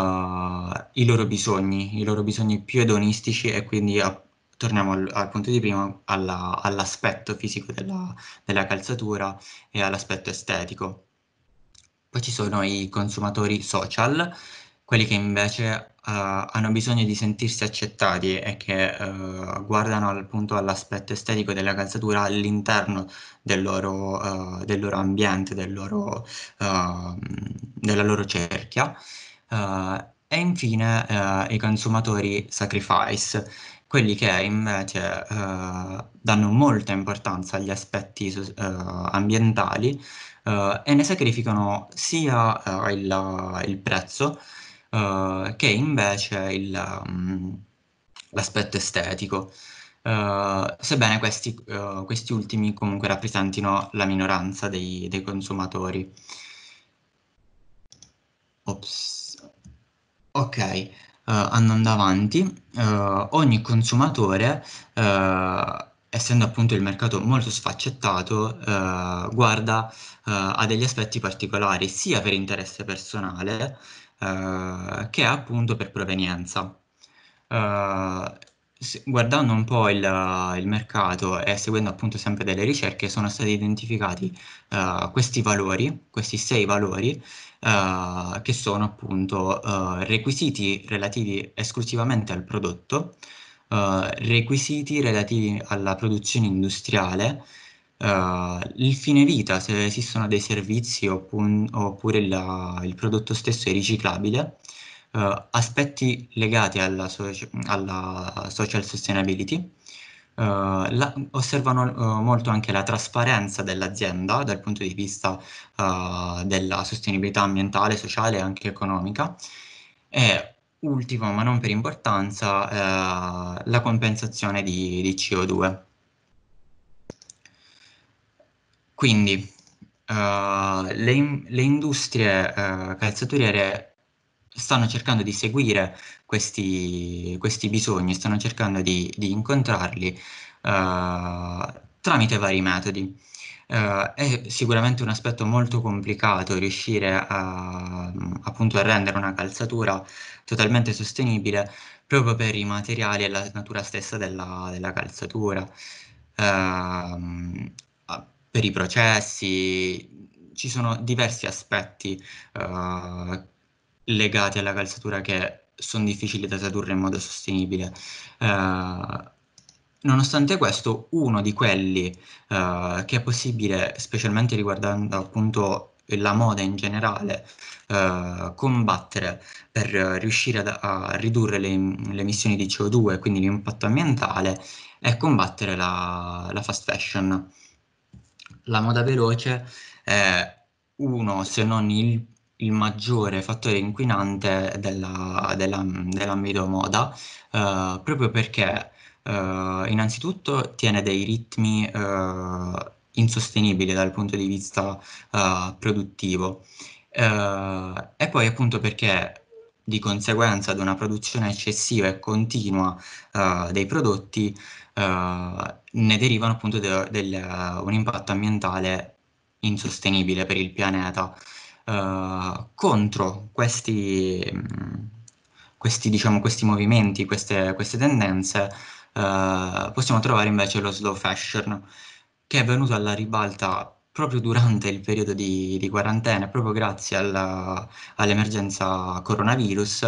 i loro bisogni, i loro bisogni più edonistici e quindi a- torniamo al, al punto di prima, alla, all'aspetto fisico della, della calzatura e all'aspetto estetico. Poi ci sono i consumatori social, quelli che invece uh, hanno bisogno di sentirsi accettati e che uh, guardano appunto all'aspetto estetico della calzatura all'interno del loro, uh, del loro ambiente, del loro, della loro cerchia. e infine i consumatori sacrifice, quelli che invece eh, danno molta importanza agli aspetti eh, ambientali eh, e ne sacrificano sia eh, il, il, prezzo eh, che invece mm, l'aspetto estetico. Eh, sebbene questi, questi, ultimi comunque rappresentino la minoranza dei, dei consumatori. Ops. Ok. Eh, andando avanti, eh, ogni consumatore eh, essendo appunto il mercato molto sfaccettato, eh, guarda eh, a degli aspetti particolari, sia per interesse personale eh, che appunto per provenienza. Guardando un po' il, il mercato e seguendo appunto sempre delle ricerche, sono stati identificati eh, questi valori, questi sei valori, eh, che sono appunto eh, requisiti relativi esclusivamente al prodotto, eh, requisiti relativi alla produzione industriale, eh, il fine vita, se esistono dei servizi oppun- oppure la, il prodotto stesso è riciclabile, uh, aspetti legati alla, socia alla social sustainability, uh, la, osservano uh, molto anche la trasparenza dell'azienda dal punto di vista della sostenibilità ambientale, sociale e anche economica e ultimo ma non per importanza la compensazione di, di CO2. Quindi le, le, industrie calzaturiere stanno cercando di seguire questi, questi bisogni, stanno cercando di, di incontrarli uh, tramite vari metodi. Uh, è sicuramente un aspetto molto complicato riuscire a, appunto, a rendere una calzatura totalmente sostenibile proprio per i materiali e la natura stessa della, della calzatura. Uh, per i processi, ci sono diversi aspetti uh, legati alla calzatura che sono difficili da tradurre in modo sostenibile. Uh, Nonostante questo, uno di quelli uh, che è possibile, specialmente riguardando appunto la moda in generale, uh, combattere per riuscire ad, a ridurre le, le, emissioni di CO2, quindi l'impatto ambientale, è combattere la, la fast fashion. La moda veloce è uno, se non il il maggiore fattore inquinante della, della, dell'ambito moda, eh, proprio perché eh, innanzitutto tiene dei ritmi eh, insostenibili dal punto di vista eh, produttivo eh, e poi appunto perché di conseguenza ad una produzione eccessiva e continua eh, dei prodotti ne derivano appunto de, del, un impatto ambientale insostenibile per il pianeta. Eh, contro questi, mm, questi, diciamo, questi movimenti, queste, queste tendenze, eh, possiamo trovare invece lo slow fashion, che è venuto alla ribalta proprio durante il periodo di, di quarantena, proprio grazie all'emergenza coronavirus,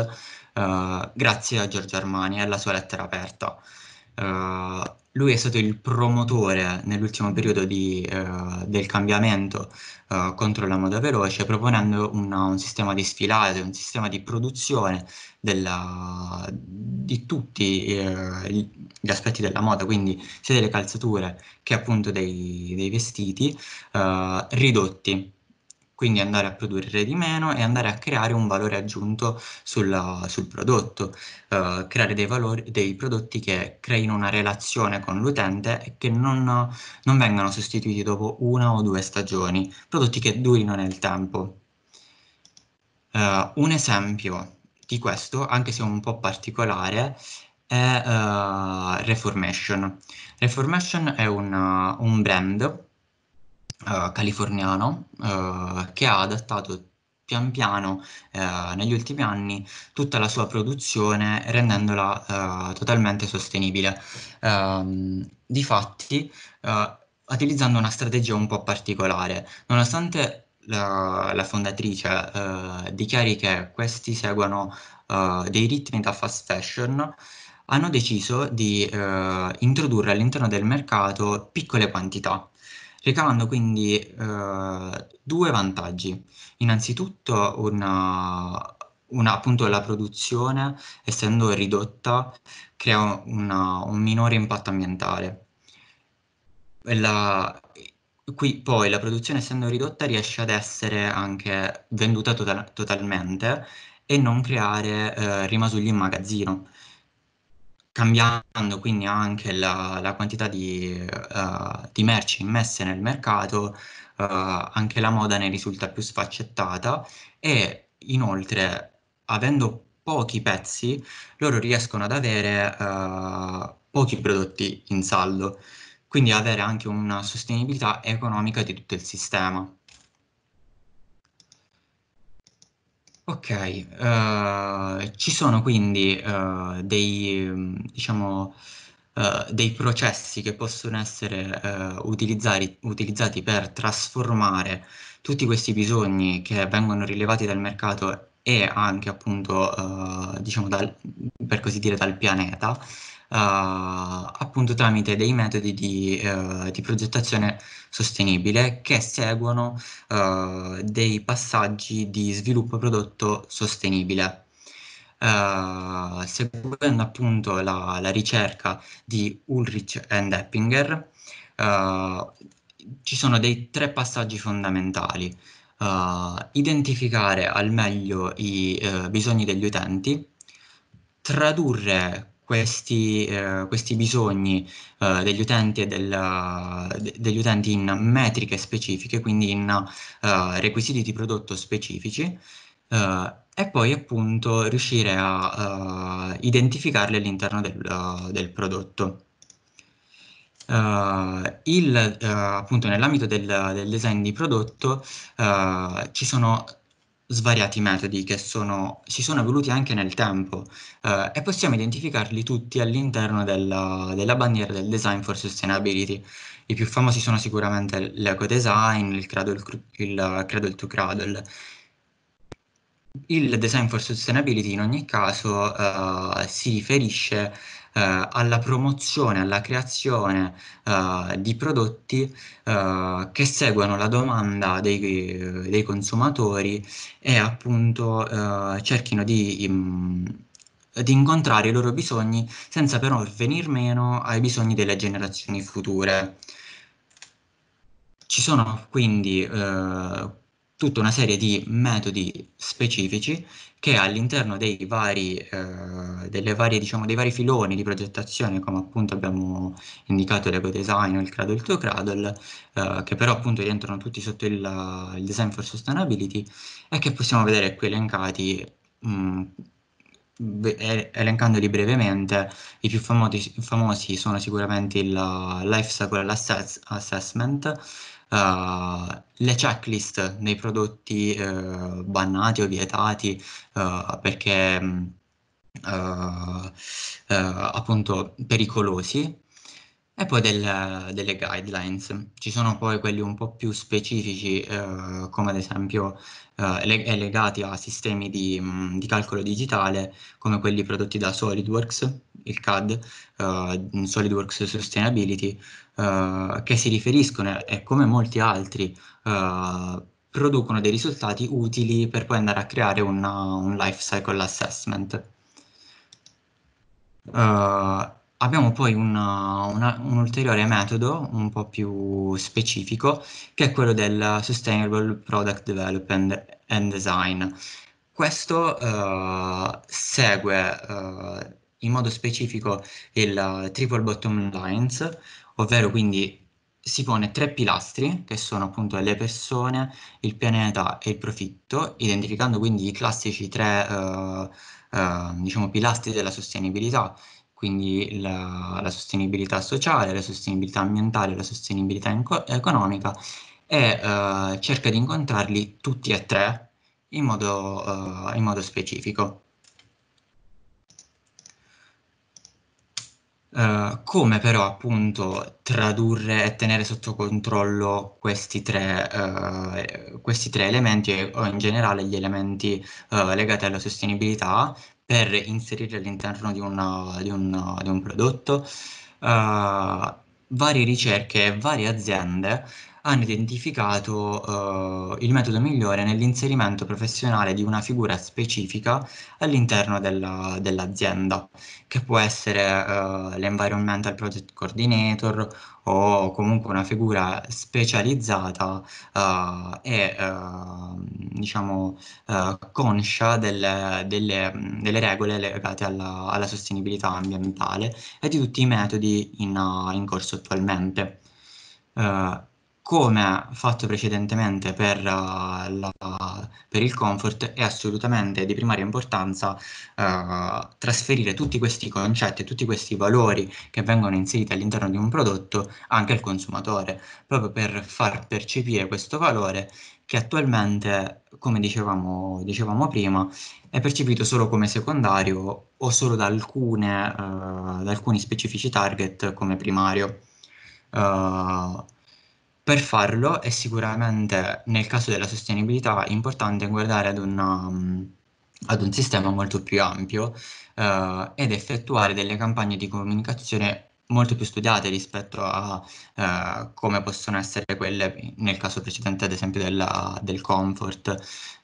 eh, grazie a Giorgio Armani e alla sua lettera aperta. Eh, lui è stato il promotore nell'ultimo periodo di, uh, del cambiamento uh, contro la moda veloce, proponendo una, un sistema di sfilate, un sistema di produzione della, di tutti gli aspetti della moda, quindi sia delle calzature che appunto dei, dei vestiti ridotti quindi andare a produrre di meno e andare a creare un valore aggiunto sulla, sul prodotto, uh, creare dei, valori, dei, prodotti che creino una relazione con l'utente e che non, non vengano sostituiti dopo una o due stagioni, prodotti che durino nel tempo. Uh, un esempio di questo, anche se un po' particolare, è uh, Reformation. Reformation è un, un brand eh, californiano eh, che ha adattato pian piano eh, negli ultimi anni tutta la sua produzione rendendola eh, totalmente sostenibile. Ehm, difatti, utilizzando una strategia un po' particolare, nonostante la, la fondatrice dichiari che questi seguono dei ritmi da fast fashion, hanno deciso di eh, introdurre all'interno del mercato piccole quantità ricavando quindi eh, due vantaggi. Innanzitutto una, una, appunto la produzione, essendo ridotta, crea una, un minore impatto ambientale. La, qui poi la produzione essendo ridotta riesce ad essere anche venduta to totalmente e non creare eh, rimasugli in magazzino cambiando quindi anche la, la quantità di, uh, di, merci immesse nel mercato, uh, anche la moda ne risulta più sfaccettata e inoltre avendo pochi pezzi loro riescono ad avere uh, pochi prodotti in saldo, quindi avere anche una sostenibilità economica di tutto il sistema. Ok, ehm, ci sono quindi, ehm, dei, diciamo, ehm, dei processi che possono essere, ehm, utilizzari utilizzati per trasformare tutti questi bisogni che vengono rilevati dal mercato e anche appunto, ehm, diciamo dal per così dire dal pianeta eh, appunto tramite dei metodi di, eh, di progettazione sostenibile che seguono eh, dei passaggi di sviluppo prodotto sostenibile. Uh, seguendo appunto la, la, ricerca di Ulrich and Eppinger, uh, ci sono dei tre passaggi fondamentali. Uh, identificare al meglio i bisogni degli utenti, tradurre questi, eh, questi bisogni eh, degli, utenti del, de, degli, utenti in metriche specifiche, quindi in eh, requisiti di prodotto specifici, eh, e poi appunto riuscire a eh, identificarli all'interno del, del prodotto. Uh, il, uh, appunto nell'ambito del, del, design di prodotto uh, ci sono svariati metodi che sono, si sono evoluti anche nel tempo eh, e possiamo identificarli tutti all'interno della, della, bandiera del design for sustainability. I più famosi sono sicuramente l'eco-design, il cradle, il cradle to cradle. Il design for sustainability in ogni caso eh, si riferisce eh, alla promozione, alla creazione eh, di prodotti eh, che seguono la domanda dei, dei consumatori e appunto cerchino di... Mm, di incontrare i loro bisogni senza però venir meno ai bisogni delle generazioni future. Ci sono quindi eh, tutta una serie di metodi specifici che all'interno dei vari, eh, varie, diciamo, dei vari filoni di progettazione, come appunto abbiamo indicato l'ego design, il cradle to cradle, eh, che però appunto rientrano tutti sotto il, il, design for sustainability e che possiamo vedere qui elencati mh, mm, elencandoli brevemente, i più famosi, famosi sono sicuramente il Life Cycle Assess Assessment, uh, le checklist nei prodotti uh, bannati o vietati uh, perché mm, appunto pericolosi e poi del, delle guidelines. Ci sono poi quelli un po' più specifici come ad esempio le, legati a sistemi di, mm, di, calcolo digitale come quelli prodotti da SolidWorks, il CAD, SolidWorks Sustainability eh, che si riferiscono e come molti altri uh, producono dei risultati utili per poi andare a creare una, un life cycle assessment. Uh, Abbiamo poi una, una, un ulteriore metodo un po' più specifico che è quello del Sustainable Product Development and Design. Questo uh, segue uh, in modo specifico il Triple Bottom Lines ovvero quindi si pone tre pilastri che sono appunto le persone, il pianeta e il profitto, identificando quindi i classici tre eh, eh, diciamo pilastri della sostenibilità, quindi la, la, sostenibilità sociale, la sostenibilità ambientale, la sostenibilità economica e eh, cerca di incontrarli tutti e tre in modo, eh, in modo specifico. Eh, come però appunto tradurre e tenere sotto controllo questi tre, eh, questi tre elementi o in generale gli elementi eh, legati alla sostenibilità per inserirli all'interno di, una- di, un, di un prodotto. Eh, varie ricerche e varie aziende hanno identificato eh, il metodo migliore nell'inserimento professionale di una figura specifica all'interno della, dell'azienda, che può essere eh, l'Environmental Project Coordinator o comunque una figura specializzata eh, e eh, diciamo eh, conscia delle, delle, delle, regole legate alla, alla, sostenibilità ambientale e di tutti i metodi in, in corso attualmente. Uh, come fatto precedentemente per, uh, la, per, il comfort, è assolutamente di primaria importanza uh, trasferire tutti questi concetti, tutti questi valori che vengono inseriti all'interno di un prodotto anche al consumatore, proprio per far percepire questo valore che attualmente, come dicevamo, dicevamo prima, è percepito solo come secondario o solo da, alcune, uh, da alcuni specifici target come primario. Per farlo è sicuramente, nel caso della sostenibilità, importante guardare ad, una, um, ad un sistema molto più ampio eh, ed effettuare delle campagne di comunicazione molto più studiate rispetto a eh, come possono essere quelle nel caso precedente ad esempio della, del comfort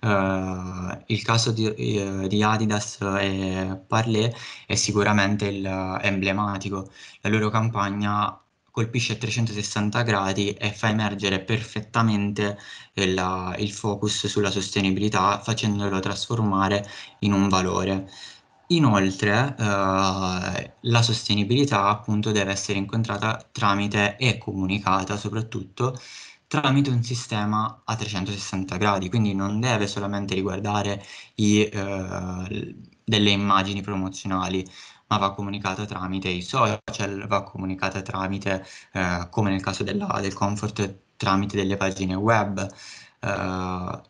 eh, il caso di, eh, di, Adidas e Parlé è sicuramente il, emblematico la loro campagna colpisce a 360 gradi e fa emergere perfettamente il, eh, il focus sulla sostenibilità facendolo trasformare in un valore. Inoltre eh, la sostenibilità appunto deve essere incontrata tramite e comunicata soprattutto tramite un sistema a 360 gradi, quindi non deve solamente riguardare i, eh, delle immagini promozionali, ma va comunicata tramite i social, va comunicata tramite, eh, come nel caso della, del comfort, tramite delle pagine web. Eh,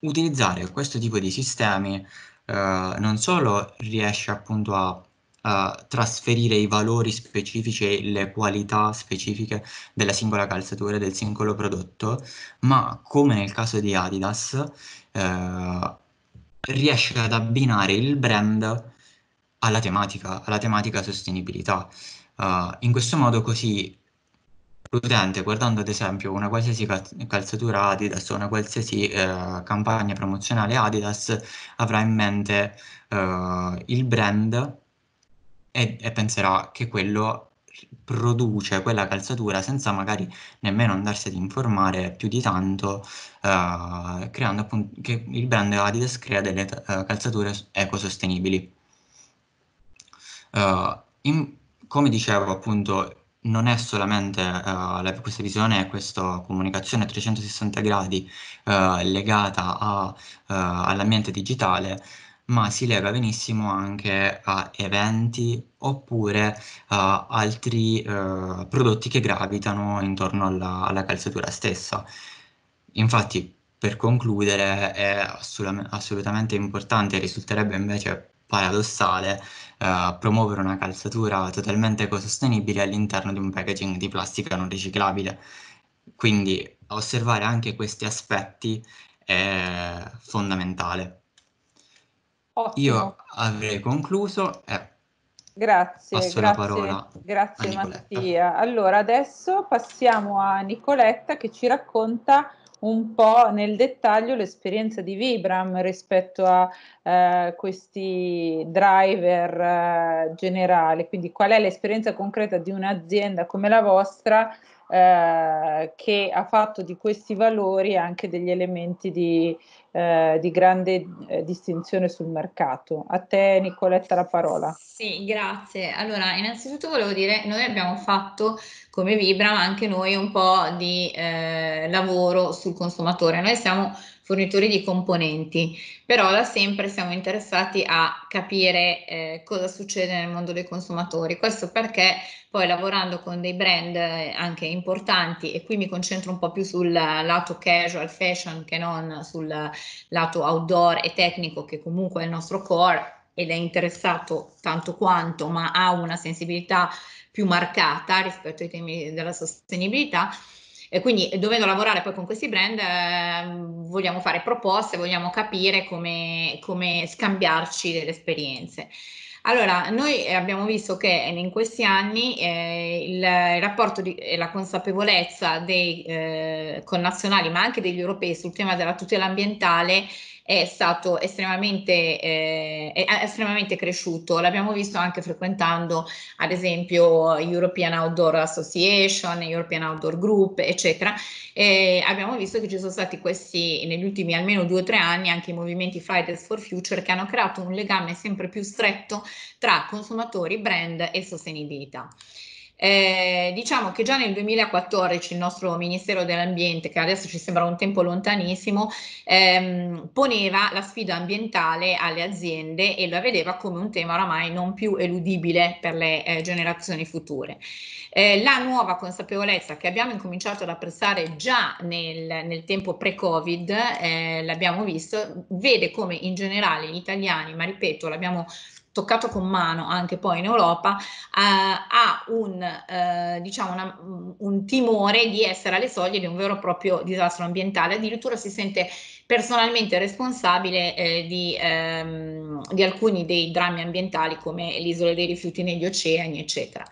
utilizzare questo tipo di sistemi eh, non solo riesce appunto a Uh, trasferire i valori specifici e le qualità specifiche della singola calzatura, del singolo prodotto, ma come nel caso di Adidas, uh, riesce ad abbinare il brand alla tematica, alla tematica sostenibilità. Uh, in questo modo così l'utente, guardando ad esempio una qualsiasi calzatura Adidas o una qualsiasi eh, campagna promozionale Adidas, avrà in mente eh, il brand e, e, penserà che quello produce quella calzatura senza magari nemmeno andarsi ad informare più di tanto, eh, creando appunto che il brand Adidas crea delle eh, calzature ecosostenibili. Uh, in, come dicevo appunto non è solamente uh, la, questa visione questa comunicazione a 360 gradi uh, legata a, all'ambiente digitale, ma si lega benissimo anche a eventi oppure a altri prodotti che gravitano intorno alla, alla calzatura stessa. Infatti, per concludere, è assolutamente importante, risulterebbe invece paradossale eh, promuovere una calzatura totalmente ecosostenibile all'interno di un packaging di plastica non riciclabile. Quindi osservare anche questi aspetti è fondamentale. Ottimo. Io avrei concluso e grazie, passo grazie, la parola. Grazie Mattia. Allora adesso passiamo a Nicoletta che ci racconta un po' nel dettaglio l'esperienza di Vibram rispetto a eh, questi driver eh, generali, quindi qual è l'esperienza concreta di un'azienda come la vostra eh, che ha fatto di questi valori anche degli elementi di, eh, di grande eh, distinzione sul mercato. A te Nicoletta la parola. Sì, grazie. Allora, innanzitutto volevo dire, noi abbiamo fatto come Vibra anche noi un po' di eh, lavoro sul consumatore. Noi siamo fornitori di componenti, però da sempre siamo interessati a capire eh, cosa succede nel mondo dei consumatori. Questo perché poi lavorando con dei brand eh, anche importanti, e qui mi concentro un po' più sul lato casual fashion che non sul lato outdoor e tecnico, che comunque è il nostro core ed è interessato tanto quanto, ma ha una sensibilità più marcata rispetto ai temi della sostenibilità. E quindi dovendo lavorare poi con questi brand eh, vogliamo fare proposte, vogliamo capire come, come scambiarci delle esperienze. Allora, noi abbiamo visto che in questi anni eh, il, il, rapporto e la consapevolezza dei eh, connazionali, ma anche degli europei sul tema della tutela ambientale è stato estremamente, eh, è estremamente cresciuto. L'abbiamo visto anche frequentando, ad esempio, European Outdoor Association, European Outdoor Group, eccetera. E abbiamo visto che ci sono stati questi, negli ultimi almeno due o tre anni, anche i movimenti Fridays for Future che hanno creato un legame sempre più stretto tra consumatori, brand e sostenibilità. Eh, diciamo che già nel 2014 il nostro Ministero dell'Ambiente, che adesso ci sembra un tempo lontanissimo, ehm, poneva la sfida ambientale alle aziende e la vedeva come un tema oramai non più eludibile per le eh, generazioni future. Eh, la nuova consapevolezza che abbiamo incominciato ad apprezzare già nel, nel tempo pre-Covid, eh, l'abbiamo visto, vede come in generale gli italiani, ma ripeto, l'abbiamo toccato con mano anche poi in Europa, eh, ha un, eh, diciamo una, un timore di essere alle soglie di un vero e proprio disastro ambientale, addirittura si sente personalmente responsabile eh, di, ehm, di alcuni dei drammi ambientali come l'isola dei rifiuti negli oceani, eccetera.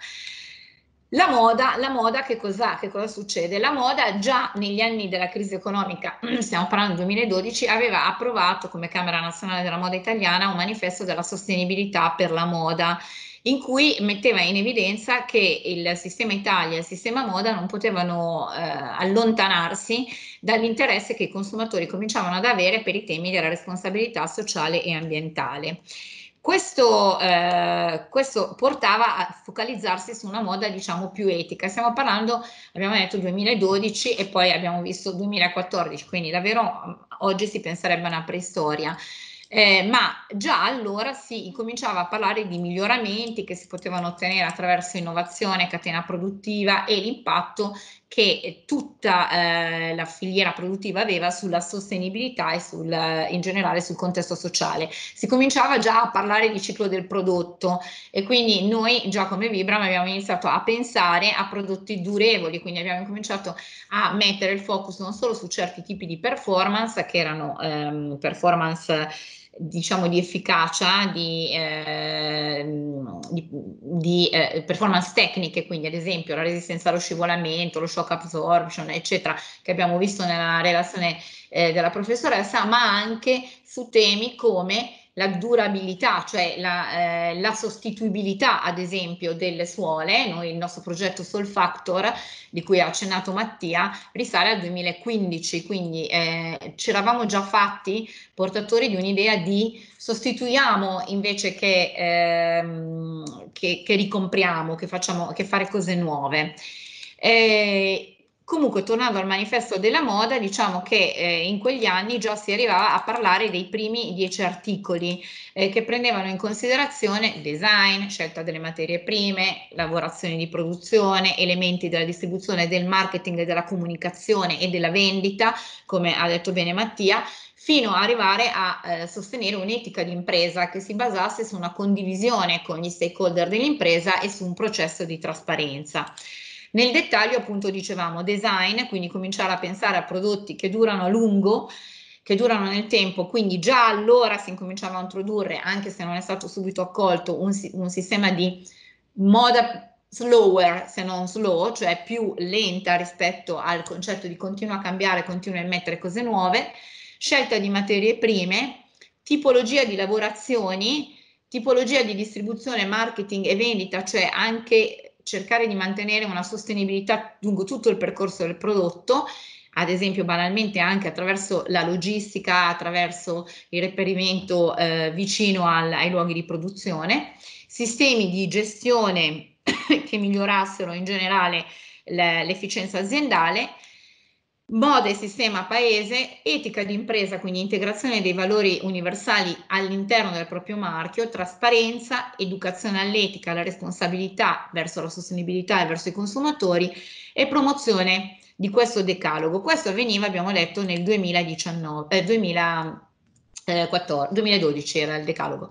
La moda, la moda che, cosa, che cosa succede? La moda già negli anni della crisi economica, stiamo parlando del 2012, aveva approvato come Camera Nazionale della Moda Italiana un manifesto della sostenibilità per la moda in cui metteva in evidenza che il sistema Italia e il sistema moda non potevano eh, allontanarsi dall'interesse che i consumatori cominciavano ad avere per i temi della responsabilità sociale e ambientale. Questo, eh, questo, portava a focalizzarsi su una moda diciamo più etica. Stiamo parlando, abbiamo detto 2012 e poi abbiamo visto 2014, quindi davvero mm, oggi si penserebbe a una preistoria. Eh, ma già allora si cominciava a parlare di miglioramenti che si potevano ottenere attraverso innovazione, catena produttiva e l'impatto che tutta eh, la filiera produttiva aveva sulla sostenibilità e sul, eh, in generale sul contesto sociale. Si cominciava già a parlare di ciclo del prodotto e quindi noi già come Vibram abbiamo iniziato a pensare a prodotti durevoli, quindi abbiamo cominciato a mettere il focus non solo su certi tipi di performance che erano ehm, performance diciamo di efficacia, di, eh, di, di eh, performance tecniche, quindi ad esempio la resistenza allo scivolamento, lo shock absorption, eccetera, che abbiamo visto nella relazione eh, della professoressa, ma anche su temi come la durabilità, cioè la, eh, la, sostituibilità, ad esempio, delle suole. Noi, il nostro progetto Soul Factor, di cui ha accennato Mattia, risale al 2015, quindi eh, ci eravamo già fatti portatori di un'idea di sostituiamo invece che, ehm, che, che ricompriamo, che, facciamo, che fare cose nuove. Eh, Comunque, tornando al manifesto della moda, diciamo che eh, in quegli anni già si arrivava a parlare dei primi dieci articoli eh, che prendevano in considerazione design, scelta delle materie prime, lavorazioni di produzione, elementi della distribuzione, del marketing, della comunicazione e della vendita, come ha detto bene Mattia, fino ad arrivare a eh, sostenere un'etica di impresa che si basasse su una condivisione con gli stakeholder dell'impresa e su un processo di trasparenza. Nel dettaglio appunto dicevamo design, quindi cominciare a pensare a prodotti che durano a lungo, che durano nel tempo, quindi già allora si incominciava a introdurre, anche se non è stato subito accolto, un, un sistema di moda slower se non slow, cioè più lenta rispetto al concetto di continua a cambiare, continua a mettere cose nuove, scelta di materie prime, tipologia di lavorazioni, tipologia di distribuzione, marketing e vendita, cioè anche cercare di mantenere una sostenibilità lungo tutto il percorso del prodotto, ad esempio banalmente anche attraverso la logistica, attraverso il reperimento eh, vicino al, ai luoghi di produzione, sistemi di gestione che migliorassero in generale l'efficienza aziendale moda e sistema paese, etica d'impresa, quindi integrazione dei valori universali all'interno del proprio marchio, trasparenza, educazione all'etica, alla responsabilità verso la sostenibilità e verso i consumatori e promozione di questo decalogo. Questo avveniva, abbiamo detto, nel 2019, eh, 2014, 2012 eh, era il decalogo.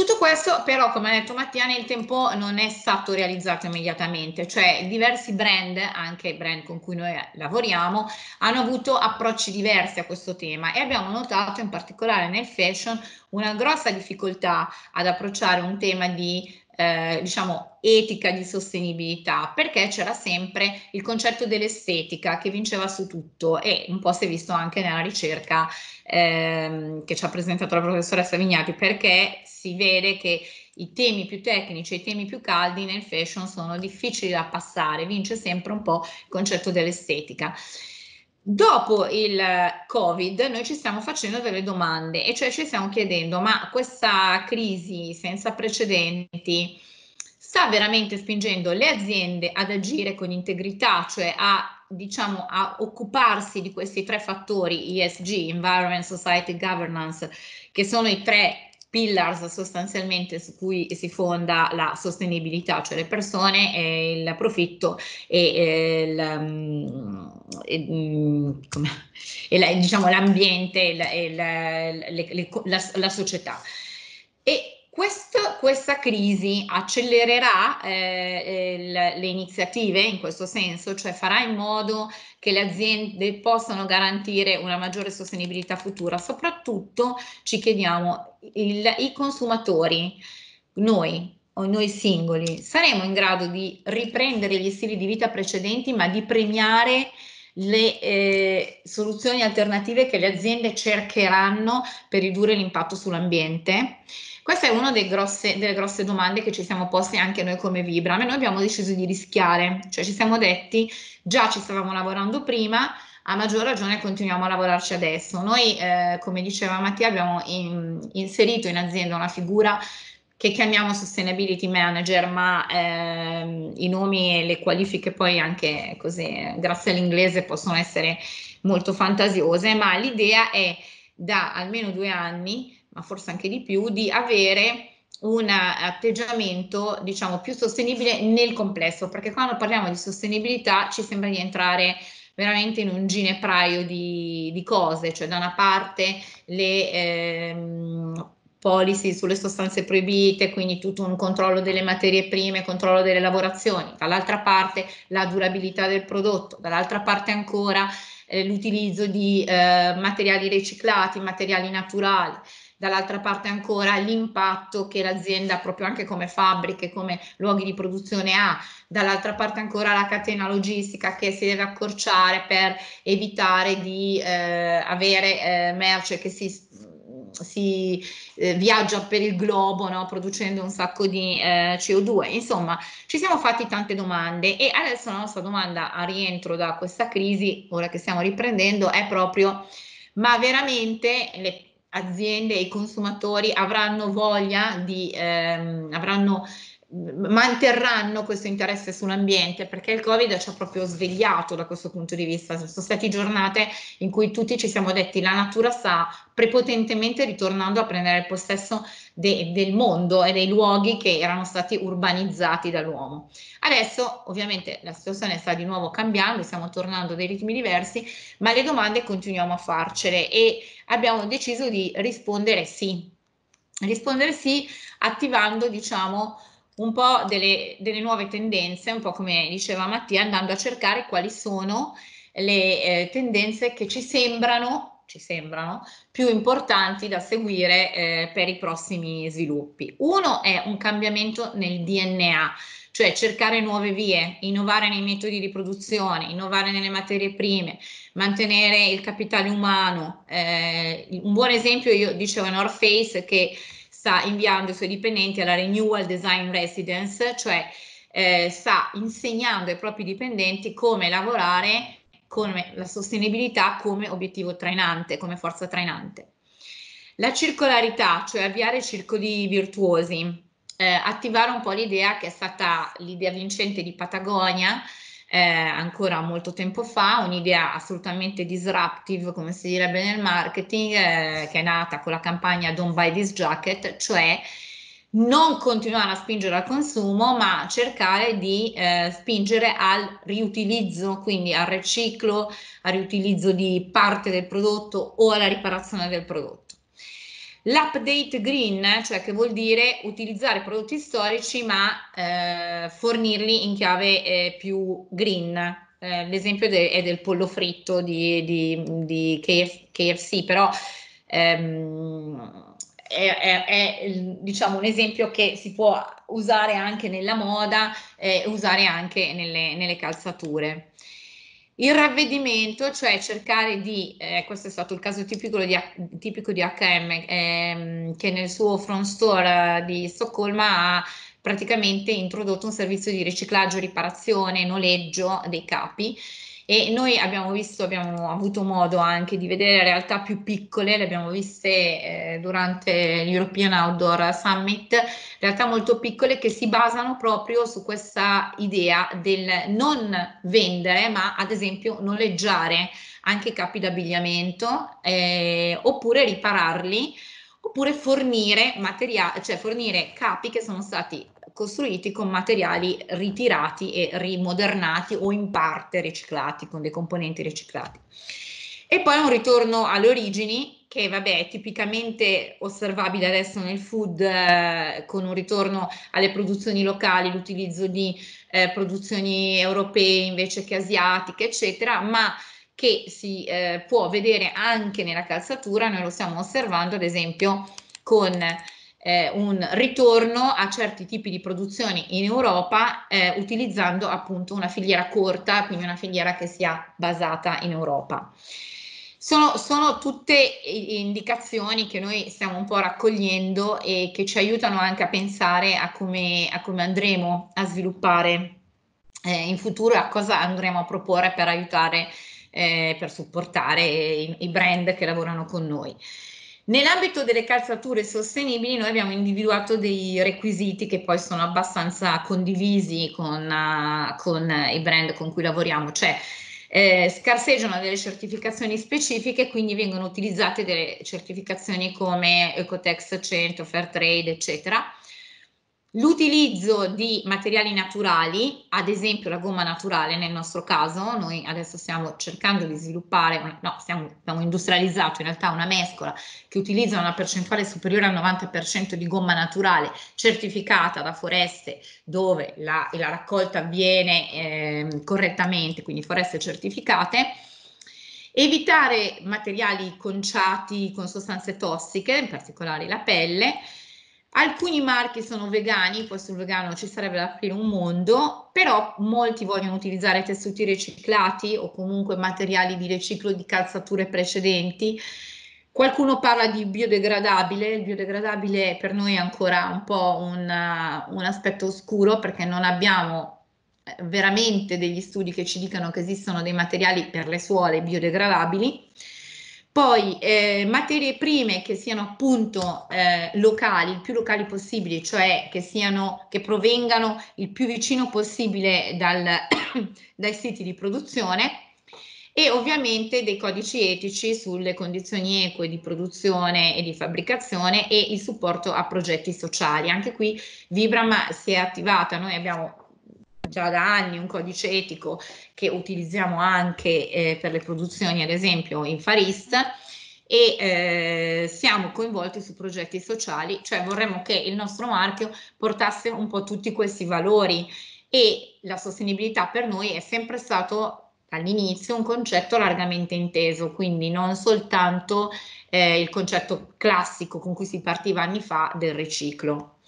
Tutto questo però, come ha detto Mattia, nel tempo non è stato realizzato immediatamente, cioè diversi brand, anche brand con cui noi lavoriamo, hanno avuto approcci diversi a questo tema e abbiamo notato in particolare nel fashion una grossa difficoltà ad approcciare un tema di eh, diciamo, etica di sostenibilità, perché c'era sempre il concetto dell'estetica che vinceva su tutto e un po' si è visto anche nella ricerca ehm, che ci ha presentato la professoressa Vignati, perché si vede che i temi più tecnici e i temi più caldi nel fashion sono difficili da passare, vince sempre un po' il concetto dell'estetica. Dopo il eh, Covid noi ci stiamo facendo delle domande e cioè ci stiamo chiedendo ma questa crisi senza precedenti sta veramente spingendo le aziende ad agire con integrità, cioè a, diciamo, a occuparsi di questi tre fattori ESG, Environment, Society, Governance, che sono i tre pillars sostanzialmente su cui si fonda la sostenibilità, cioè le persone, e il profitto e, il, mm, e, mm, e la, diciamo, l'ambiente e, la, e la, le, le, la società. E questo questa crisi accelererà eh, il, le iniziative in questo senso, cioè farà in modo che le aziende possano garantire una maggiore sostenibilità futura. Soprattutto ci chiediamo, il, i consumatori, noi, o noi singoli, saremo in grado di riprendere gli stili di vita precedenti, ma di premiare le eh, soluzioni alternative che le aziende cercheranno per ridurre l'impatto sull'ambiente? Questa è una delle grosse, domande che ci siamo poste anche noi come Vibram e noi abbiamo deciso di rischiare, cioè ci siamo detti già ci stavamo lavorando prima, a maggior ragione continuiamo a lavorarci adesso. Noi, eh, come diceva Mattia, abbiamo in, inserito in azienda una figura che chiamiamo sustainability manager, ma ehm, i nomi e le qualifiche poi anche così, grazie all'inglese, possono essere molto fantasiose, ma l'idea è da almeno due anni, ma forse anche di più, di avere un atteggiamento diciamo più sostenibile nel complesso perché quando parliamo di sostenibilità ci sembra di entrare veramente in un ginepraio di, di cose cioè da una parte le ehm, policy sulle sostanze proibite, quindi tutto un controllo delle materie prime, controllo delle lavorazioni, dall'altra parte la durabilità del prodotto, dall'altra parte ancora eh, l'utilizzo di eh, materiali riciclati, materiali naturali, dall'altra parte ancora l'impatto che l'azienda proprio anche come fabbriche, come luoghi di produzione ha, dall'altra parte ancora la catena logistica che si deve accorciare per evitare di eh, avere eh, merce che si si eh, viaggia per il globo no? producendo un sacco di eh, CO2. Insomma, ci siamo fatti tante domande e adesso la nostra domanda a rientro da questa crisi, ora che stiamo riprendendo, è proprio, ma veramente le aziende e i consumatori avranno voglia di, ehm, avranno manterranno questo interesse sull'ambiente perché il covid ci ha proprio svegliato da questo punto di vista sono state giornate in cui tutti ci siamo detti la natura sta prepotentemente ritornando a prendere il possesso de- del mondo e dei luoghi che erano stati urbanizzati dall'uomo adesso ovviamente la situazione sta di nuovo cambiando stiamo tornando a dei ritmi diversi ma le domande continuiamo a farcele e abbiamo deciso di rispondere sì rispondere sì attivando diciamo un po' delle, delle nuove tendenze, un po' come diceva Mattia, andando a cercare quali sono le eh, tendenze che ci sembrano, ci sembrano più importanti da seguire eh, per i prossimi sviluppi. Uno è un cambiamento nel DNA, cioè cercare nuove vie, innovare nei metodi di produzione, innovare nelle materie prime, mantenere il capitale umano. Eh, un buon esempio, io dicevo in North Face che sta inviando i suoi dipendenti alla Renewal Design Residence, cioè eh, sta insegnando ai propri dipendenti come lavorare con la sostenibilità come obiettivo trainante, come forza trainante. La circolarità, cioè avviare circoli virtuosi, eh, attivare un po' l'idea che è stata l'idea vincente di Patagonia, eh, ancora molto tempo fa, un'idea assolutamente disruptive, come si direbbe nel marketing, eh, che è nata con la campagna Don't Buy This Jacket, cioè non continuare a spingere al consumo, ma cercare di eh, spingere al riutilizzo, quindi al riciclo, al riutilizzo di parte del prodotto o alla riparazione del prodotto. L'update green, cioè che vuol dire utilizzare prodotti storici ma eh, fornirli in chiave eh, più green. Eh, l'esempio de- è del pollo fritto di, di, di Kf- KFC, però ehm, è, è, è diciamo, un esempio che si può usare anche nella moda eh, e usare anche nelle, nelle calzature. Il ravvedimento, cioè cercare di, eh, questo è stato il caso tipico di, tipico di HM, ehm, che nel suo front store eh, di Stoccolma ha praticamente introdotto un servizio di riciclaggio, riparazione, noleggio dei capi e noi abbiamo visto, abbiamo avuto modo anche di vedere realtà più piccole, le abbiamo viste eh, durante l'European Outdoor Summit, realtà molto piccole che si basano proprio su questa idea del non vendere, ma ad esempio noleggiare anche capi d'abbigliamento eh, oppure ripararli oppure fornire, materia- cioè fornire capi che sono stati costruiti con materiali ritirati e rimodernati o in parte riciclati, con dei componenti riciclati. E poi un ritorno alle origini, che vabbè è tipicamente osservabile adesso nel food, eh, con un ritorno alle produzioni locali, l'utilizzo di eh, produzioni europee invece che asiatiche, eccetera, ma che si eh, può vedere anche nella calzatura, noi lo stiamo osservando ad esempio con eh, un ritorno a certi tipi di produzioni in Europa eh, utilizzando appunto una filiera corta, quindi una filiera che sia basata in Europa. Sono, sono, tutte indicazioni che noi stiamo un po' raccogliendo e che ci aiutano anche a pensare a come, a come andremo a sviluppare eh, in futuro e a cosa andremo a proporre per aiutare, eh, per supportare i, i, brand che lavorano con noi. Nell'ambito delle calzature sostenibili noi abbiamo individuato dei requisiti che poi sono abbastanza condivisi con, uh, con i brand con cui lavoriamo, cioè eh, scarseggiano delle certificazioni specifiche, quindi vengono utilizzate delle certificazioni come Ecotex 100, Fairtrade, eccetera L'utilizzo di materiali naturali, ad esempio la gomma naturale nel nostro caso, noi adesso stiamo cercando di sviluppare, no, stiamo, abbiamo industrializzato in realtà una mescola che utilizza una percentuale superiore al 90% di gomma naturale certificata da foreste dove la, la raccolta avviene eh, correttamente, quindi foreste certificate. Evitare materiali conciati con sostanze tossiche, in particolare la pelle, Alcuni marchi sono vegani, poi sul vegano ci sarebbe da aprire un mondo, però molti vogliono utilizzare tessuti riciclati o comunque materiali di riciclo di calzature precedenti. Qualcuno parla di biodegradabile, il biodegradabile per noi è ancora un po' un, uh, un aspetto oscuro perché non abbiamo eh, veramente degli studi che ci dicano che esistono dei materiali per le suole biodegradabili poi eh, materie prime che siano appunto eh, locali, il più locali possibile, cioè che, siano, che provengano il più vicino possibile dal, dai siti di produzione e ovviamente dei codici etici sulle condizioni eque di produzione e di fabbricazione e il supporto a progetti sociali. Anche qui Vibram si è attivata, noi abbiamo già da anni un codice etico che utilizziamo anche eh, per le produzioni, ad esempio in Farist, e eh, siamo coinvolti su progetti sociali, cioè vorremmo che il nostro marchio portasse un po' tutti questi valori e la sostenibilità per noi è sempre stato all'inizio un concetto largamente inteso, quindi non soltanto eh, il concetto classico con cui si partiva anni fa del riciclo.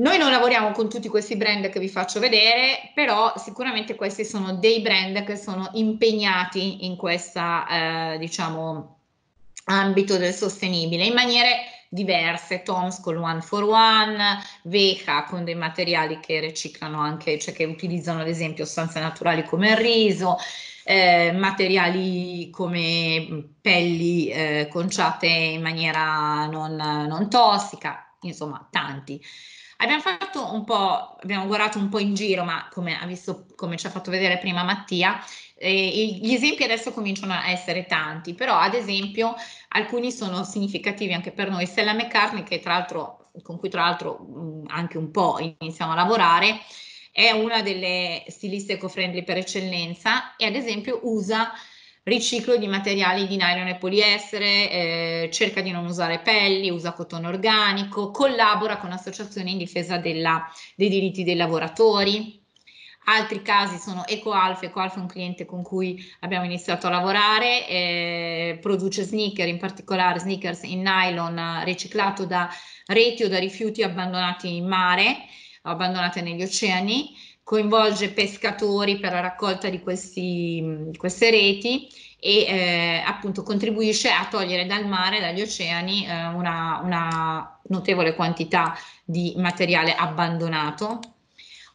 Noi non lavoriamo con tutti questi brand che vi faccio vedere, però sicuramente questi sono dei brand che sono impegnati in questo eh, diciamo, ambito del sostenibile in maniere diverse, Toms con One for One, Veca con dei materiali che riciclano anche, cioè che utilizzano ad esempio sostanze naturali come il riso, eh, materiali come pelli eh, conciate in maniera non, non tossica, insomma tanti. Abbiamo fatto un po', abbiamo guardato un po' in giro, ma come, ha visto, come ci ha fatto vedere prima Mattia, eh, gli esempi adesso cominciano a essere tanti, però ad esempio alcuni sono significativi anche per noi. Stella McCartney, che tra l'altro, con cui tra l'altro anche un po' iniziamo a lavorare, è una delle stiliste eco-friendly per eccellenza e ad esempio usa riciclo di materiali di nylon e poliestere, eh, cerca di non usare pelli, usa cotone organico, collabora con associazioni in difesa della, dei diritti dei lavoratori. Altri casi sono EcoAlf, EcoAlf è un cliente con cui abbiamo iniziato a lavorare, eh, produce sneaker, in particolare sneakers in nylon eh, riciclato da reti o da rifiuti abbandonati in mare, abbandonati negli oceani, coinvolge pescatori per la raccolta di, questi, queste reti e eh, appunto contribuisce a togliere dal mare, dagli oceani, eh, una, una, notevole quantità di materiale abbandonato.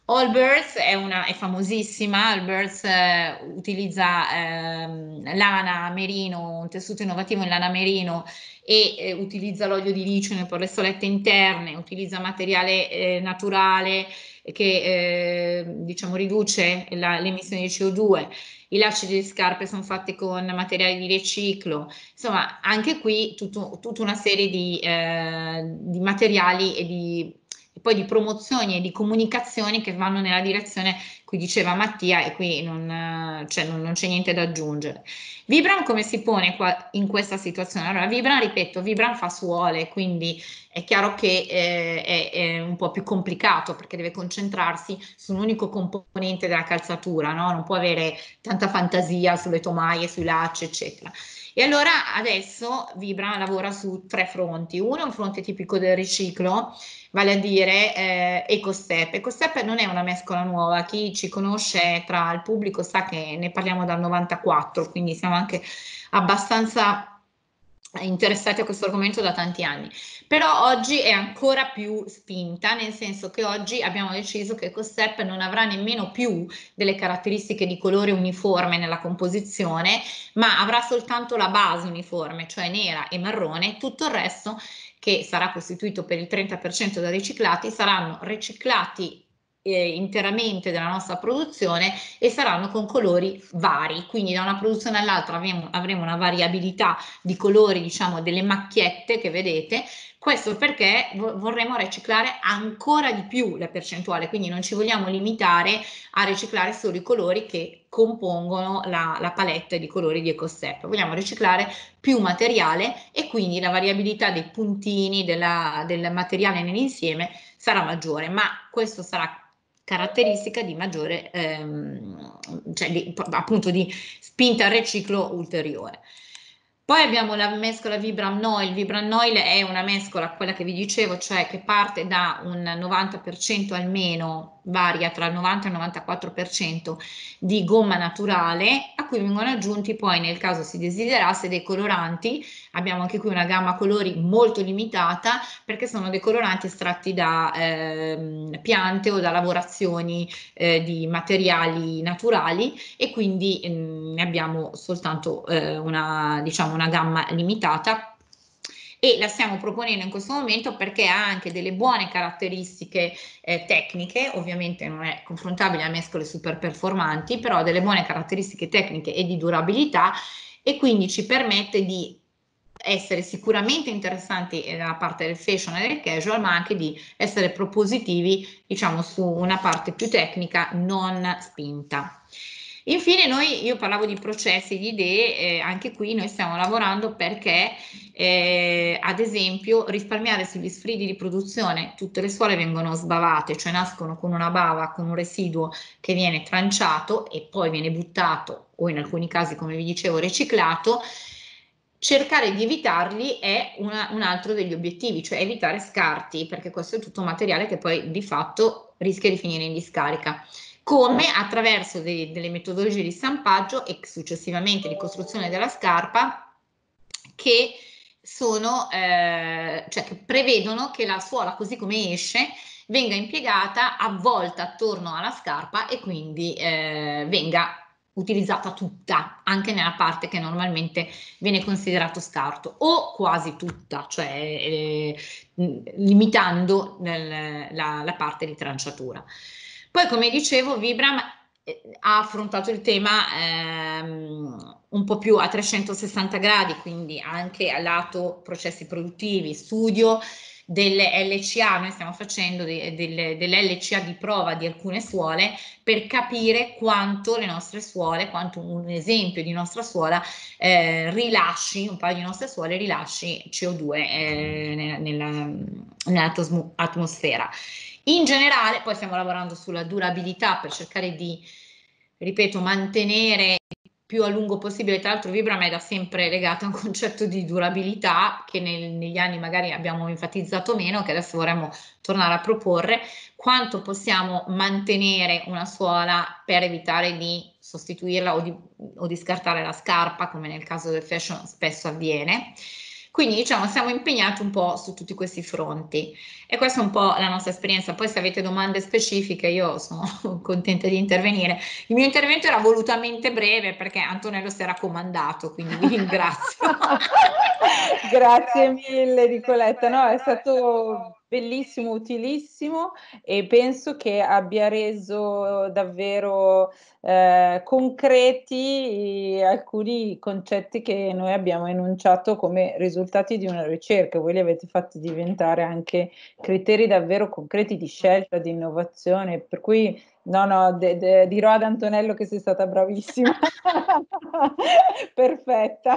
Allbirds è, è famosissima, Allbirds eh, utilizza ehm, lana merino, un tessuto innovativo in lana merino e eh, utilizza l'olio di licino per le solette interne, utilizza materiale eh, naturale, che eh, diciamo, riduce la, emissioni di CO2, i lacci delle scarpe sono fatti con materiali di riciclo, insomma anche qui tutta una serie di, eh, di materiali e di e poi di promozioni e di comunicazioni che vanno nella direzione cui diceva Mattia e qui non, eh, cioè, non, non c'è niente da aggiungere. Vibram come si pone qua, in questa situazione? Allora, Vibram, ripeto, Vibram fa suole, quindi è chiaro che eh, è, è, un po' più complicato perché deve concentrarsi su un unico componente della calzatura, no? non può avere tanta fantasia sulle tomaie, sui lacci, eccetera. E allora adesso Vibra lavora su tre fronti. Uno è un fronte tipico del riciclo, vale a dire eh, EcoStep. EcoStep non è una mescola nuova, chi ci conosce tra il pubblico sa che ne parliamo dal 94, quindi siamo anche abbastanza interessati a questo argomento da tanti anni, però oggi è ancora più spinta, nel senso che oggi abbiamo deciso che COSEP non avrà nemmeno più delle caratteristiche di colore uniforme nella composizione, ma avrà soltanto la base uniforme, cioè nera e marrone, tutto il resto che sarà costituito per il 30% da riciclati, saranno riciclati eh, interamente della nostra produzione e saranno con colori vari, quindi da una produzione all'altra avremo, avremo una variabilità di colori, diciamo delle macchiette che vedete, questo perché vorremmo riciclare ancora di più la percentuale, quindi non ci vogliamo limitare a riciclare solo i colori che compongono la, la palette di colori di EcoStep. Vogliamo riciclare più materiale e quindi la variabilità dei puntini della, del materiale nell'insieme sarà maggiore, ma questo sarà caratteristica di maggiore, ehm, cioè di, appunto di spinta al riciclo ulteriore. Poi abbiamo la mescola Vibram Noil. Vibram Noil è una mescola, quella che vi dicevo, cioè che parte da un 90% almeno, varia tra il 90 e il 94% di gomma naturale cui vengono aggiunti poi nel caso si desiderasse dei coloranti, abbiamo anche qui una gamma colori molto limitata perché sono dei coloranti estratti da eh, piante o da lavorazioni eh, di materiali naturali e quindi mm, ne abbiamo soltanto eh, una, diciamo, una gamma limitata e la stiamo proponendo in questo momento perché ha anche delle buone caratteristiche eh, tecniche, ovviamente non è confrontabile a mescole super performanti, però ha delle buone caratteristiche tecniche e di durabilità e quindi ci permette di essere sicuramente interessanti eh, nella parte del fashion e del casual, ma anche di essere propositivi, diciamo, su una parte più tecnica non spinta. Infine noi, io parlavo di processi, di idee, eh, anche qui noi stiamo lavorando perché eh, ad esempio risparmiare sugli sfridi di produzione, tutte le suole vengono sbavate, cioè nascono con una bava, con un residuo che viene tranciato e poi viene buttato o in alcuni casi come vi dicevo riciclato, cercare di evitarli è una, un altro degli obiettivi, cioè evitare scarti, perché questo è tutto materiale che poi di fatto rischia di finire in discarica come attraverso dei, delle metodologie di stampaggio e successivamente di costruzione della scarpa che, sono, eh, cioè che prevedono che la suola così come esce venga impiegata avvolta attorno alla scarpa e quindi eh, venga utilizzata tutta, anche nella parte che normalmente viene considerato scarto, o quasi tutta, cioè eh, limitando nel, la, la, parte di tranciatura. Poi, come dicevo, Vibram eh, ha affrontato il tema ehm, un po' più a 360 gradi, quindi anche a lato processi produttivi, studio delle LCA, noi stiamo facendo delle, de, dell'LCA di prova di alcune suole per capire quanto le nostre suole, quanto un esempio di nostra suola eh, rilasci, un paio di nostre suole rilasci CO2 eh, nella, nell'atmosfera. Nella in generale, poi stiamo lavorando sulla durabilità per cercare di, ripeto, mantenere più a lungo possibile, tra l'altro Vibram è da sempre legato a un concetto di durabilità che nel, negli anni magari abbiamo enfatizzato meno, che adesso vorremmo tornare a proporre, quanto possiamo mantenere una suola per evitare di sostituirla o di, o di scartare la scarpa, come nel caso del fashion spesso avviene. Quindi diciamo siamo impegnati un po' su tutti questi fronti e questa è un po' la nostra esperienza. Poi se avete domande specifiche io sono contenta di intervenire. Il mio intervento era volutamente breve perché Antonello si era comandato, quindi vi ringrazio. Grazie mille Nicoletta, no, è stato bellissimo, utilissimo e penso che abbia reso davvero eh, concreti eh, alcuni concetti che noi abbiamo enunciato come risultati di una ricerca. Voi li avete fatti diventare anche criteri davvero concreti di scelta, di innovazione, per cui No, no, de, de, dirò ad Antonello che sei stata bravissima. Perfetta.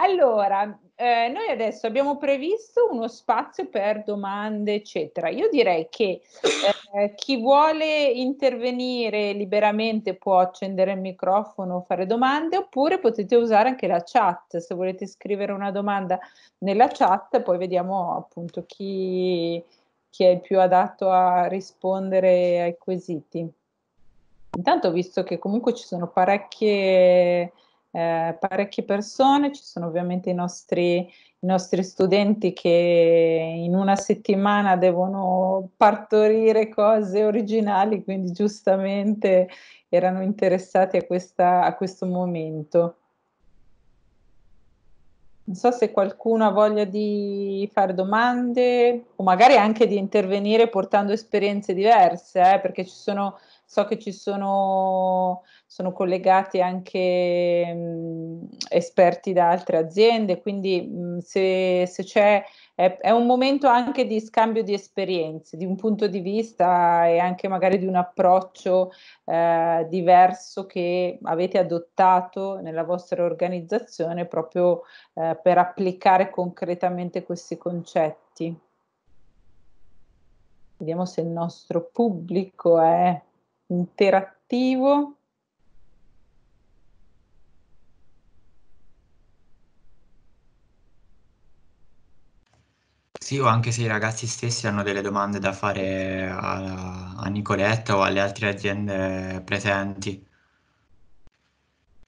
Allora, eh, noi adesso abbiamo previsto uno spazio per domande, eccetera. Io direi che eh, chi vuole intervenire liberamente può accendere il microfono, fare domande, oppure potete usare anche la chat. Se volete scrivere una domanda nella chat, poi vediamo appunto chi chi è il più adatto a rispondere ai quesiti. Intanto visto che comunque ci sono parecchie, eh, parecchie persone, ci sono ovviamente i nostri, i nostri, studenti che in una settimana devono partorire cose originali, quindi giustamente erano interessati a, questa, a questo momento. Non so se qualcuno ha voglia di fare domande o magari anche di intervenire portando esperienze diverse, eh, perché ci sono, so che ci sono, sono collegati anche mh, mm, esperti da altre aziende, quindi mh, mm, se, se c'è è, è, un momento anche di scambio di esperienze, di un punto di vista e anche magari di un approccio eh, diverso che avete adottato nella vostra organizzazione proprio eh, per applicare concretamente questi concetti. Vediamo se il nostro pubblico è interattivo. Sì, o anche se i ragazzi stessi hanno delle domande da fare a, a Nicoletta o alle altre aziende presenti.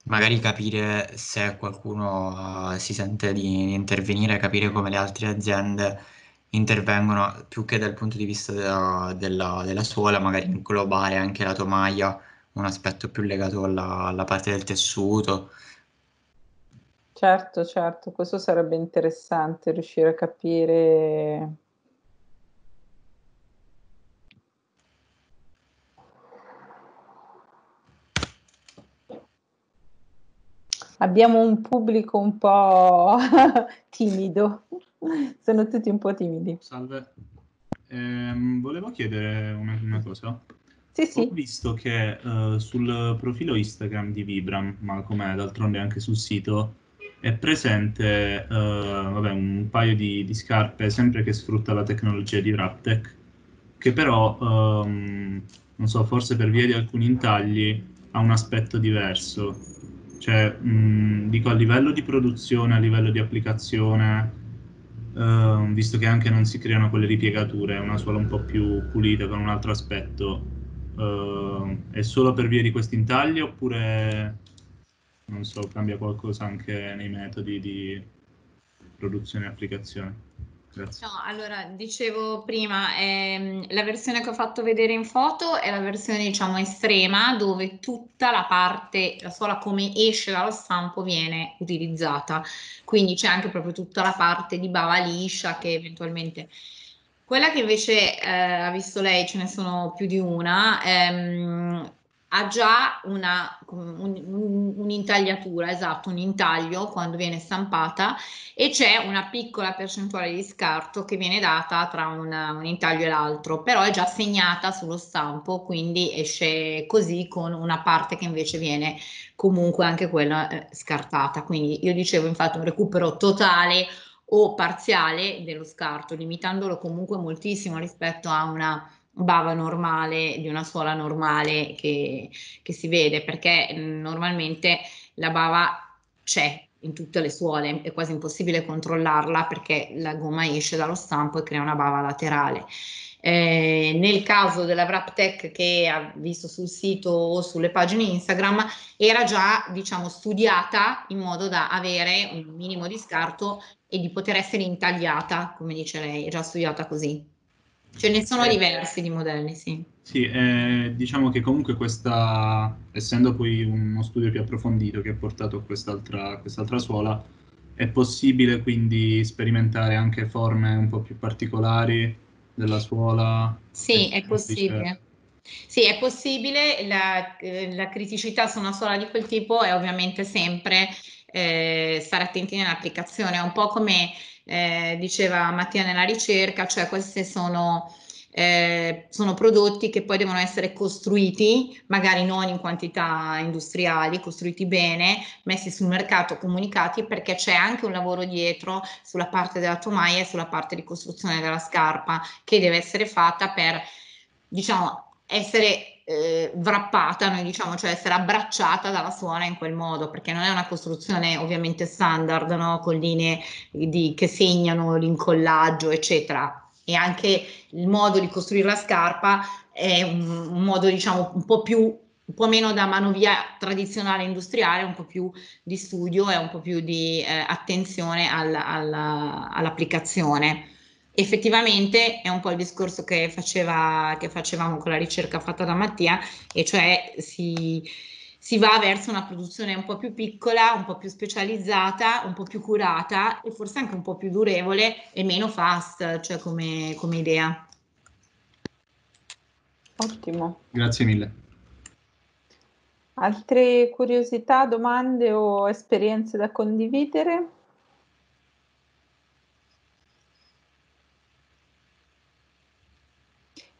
Magari capire se qualcuno uh, si sente di intervenire, capire come le altre aziende intervengono più che dal punto di vista della, della, della suola, magari inglobare anche la tomaia, un aspetto più legato alla, alla parte del tessuto. Certo, certo, questo sarebbe interessante riuscire a capire abbiamo un pubblico un po' timido, sono tutti un po' timidi. Salve, ehm, volevo chiedere una, una cosa. Sì, sì. Ho visto che eh, sul profilo Instagram di Vibram, ma come d'altronde anche sul sito, è presente uh, vabbè, un paio di, di, scarpe sempre che sfrutta la tecnologia di Raptec che però um, non so forse per via di alcuni intagli ha un aspetto diverso cioè mh, mm, dico a livello di produzione a livello di applicazione uh, visto che anche non si creano quelle ripiegature è una suola un po' più pulita con un altro aspetto uh, è solo per via di questi intagli oppure non so, cambia qualcosa anche nei metodi di produzione e applicazione. Grazie. No, allora dicevo prima, ehm, la versione che ho fatto vedere in foto è la versione diciamo estrema dove tutta la parte, la sola come esce dallo stampo viene utilizzata, quindi c'è anche proprio tutta la parte di bava liscia che eventualmente... Quella che invece eh, ha visto lei, ce ne sono più di una, ehm, ha già una, un, un'intagliatura, esatto, un intaglio quando viene stampata e c'è una piccola percentuale di scarto che viene data tra una, un intaglio e l'altro, però è già segnata sullo stampo, quindi esce così con una parte che invece viene comunque anche quella eh, scartata. Quindi io dicevo infatti un recupero totale o parziale dello scarto, limitandolo comunque moltissimo rispetto a una bava normale, di una suola normale che, che si vede, perché mm, normalmente la bava c'è in tutte le suole, è quasi impossibile controllarla perché la gomma esce dallo stampo e crea una bava laterale. Eh, nel caso della WrapTech che ha visto sul sito o sulle pagine Instagram, era già diciamo studiata in modo da avere un minimo di scarto e di poter essere intagliata, come dice lei, è già studiata così. Ce cioè, ne sono eh, diversi di modelli, sì. Sì, eh, diciamo che comunque questa, essendo poi uno studio più approfondito che ha portato a quest'altra, quest'altra suola, è possibile quindi sperimentare anche forme un po' più particolari della suola? Sì, è possibile. Sì, è possibile, la, eh, la, criticità su una suola di quel tipo è ovviamente sempre eh, stare attenti nell'applicazione, è un po' come eh, diceva Mattia nella ricerca, cioè questi sono, eh, sono, prodotti che poi devono essere costruiti, magari non in quantità industriali, costruiti bene, messi sul mercato, comunicati, perché c'è anche un lavoro dietro sulla parte della tomaia e sulla parte di costruzione della scarpa che deve essere fatta per, diciamo, essere eh, wrappata, noi diciamo, cioè essere abbracciata dalla suona in quel modo, perché non è una costruzione ovviamente standard, no? con linee di, che segnano l'incollaggio, eccetera. E anche il modo di costruire la scarpa è un, un modo, diciamo, un po' più un po' meno da manovia tradizionale industriale, un po' più di studio e un po' più di eh, attenzione alla, alla, all'applicazione effettivamente è un po' il discorso che, faceva, che facevamo con la ricerca fatta da Mattia, e cioè si, si va verso una produzione un po' più piccola, un po' più specializzata, un po' più curata e forse anche un po' più durevole e meno fast, cioè come, come idea. Ottimo. Grazie mille. Altre curiosità, domande o esperienze da condividere?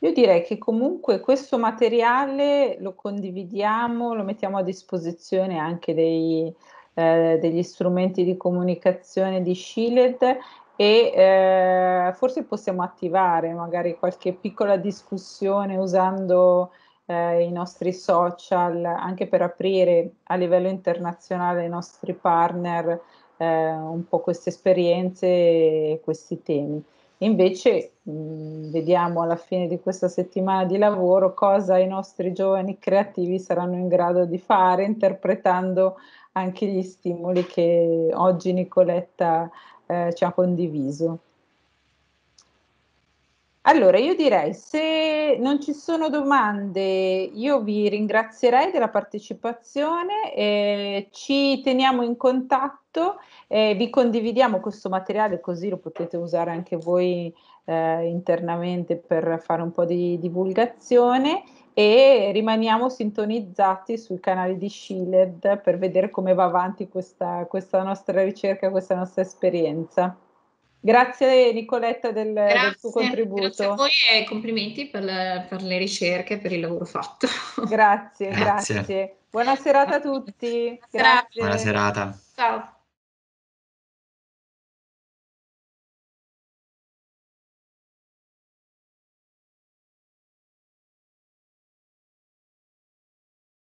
Io direi che comunque questo materiale lo condividiamo, lo mettiamo a disposizione anche dei, eh, degli strumenti di comunicazione di Shiled e eh, forse possiamo attivare magari qualche piccola discussione usando eh, i nostri social anche per aprire a livello internazionale i nostri partner eh, un po' queste esperienze e questi temi. Invece mh, mm, vediamo alla fine di questa settimana di lavoro cosa i nostri giovani creativi saranno in grado di fare interpretando anche gli stimoli che oggi Nicoletta eh, ci ha condiviso. Allora, io direi, se non ci sono domande, io vi ringrazierei della partecipazione, eh, ci teniamo in contatto, eh, vi condividiamo questo materiale così lo potete usare anche voi eh, internamente per fare un po' di divulgazione e rimaniamo sintonizzati sui canali di Shiled per vedere come va avanti questa, questa nostra ricerca, questa nostra esperienza. Grazie Nicoletta del, grazie, del tuo contributo. Grazie a voi e complimenti per, la, per le ricerche e per il lavoro fatto. Grazie, grazie. grazie. Buona serata a tutti. Grazie. Buona serata. Ciao.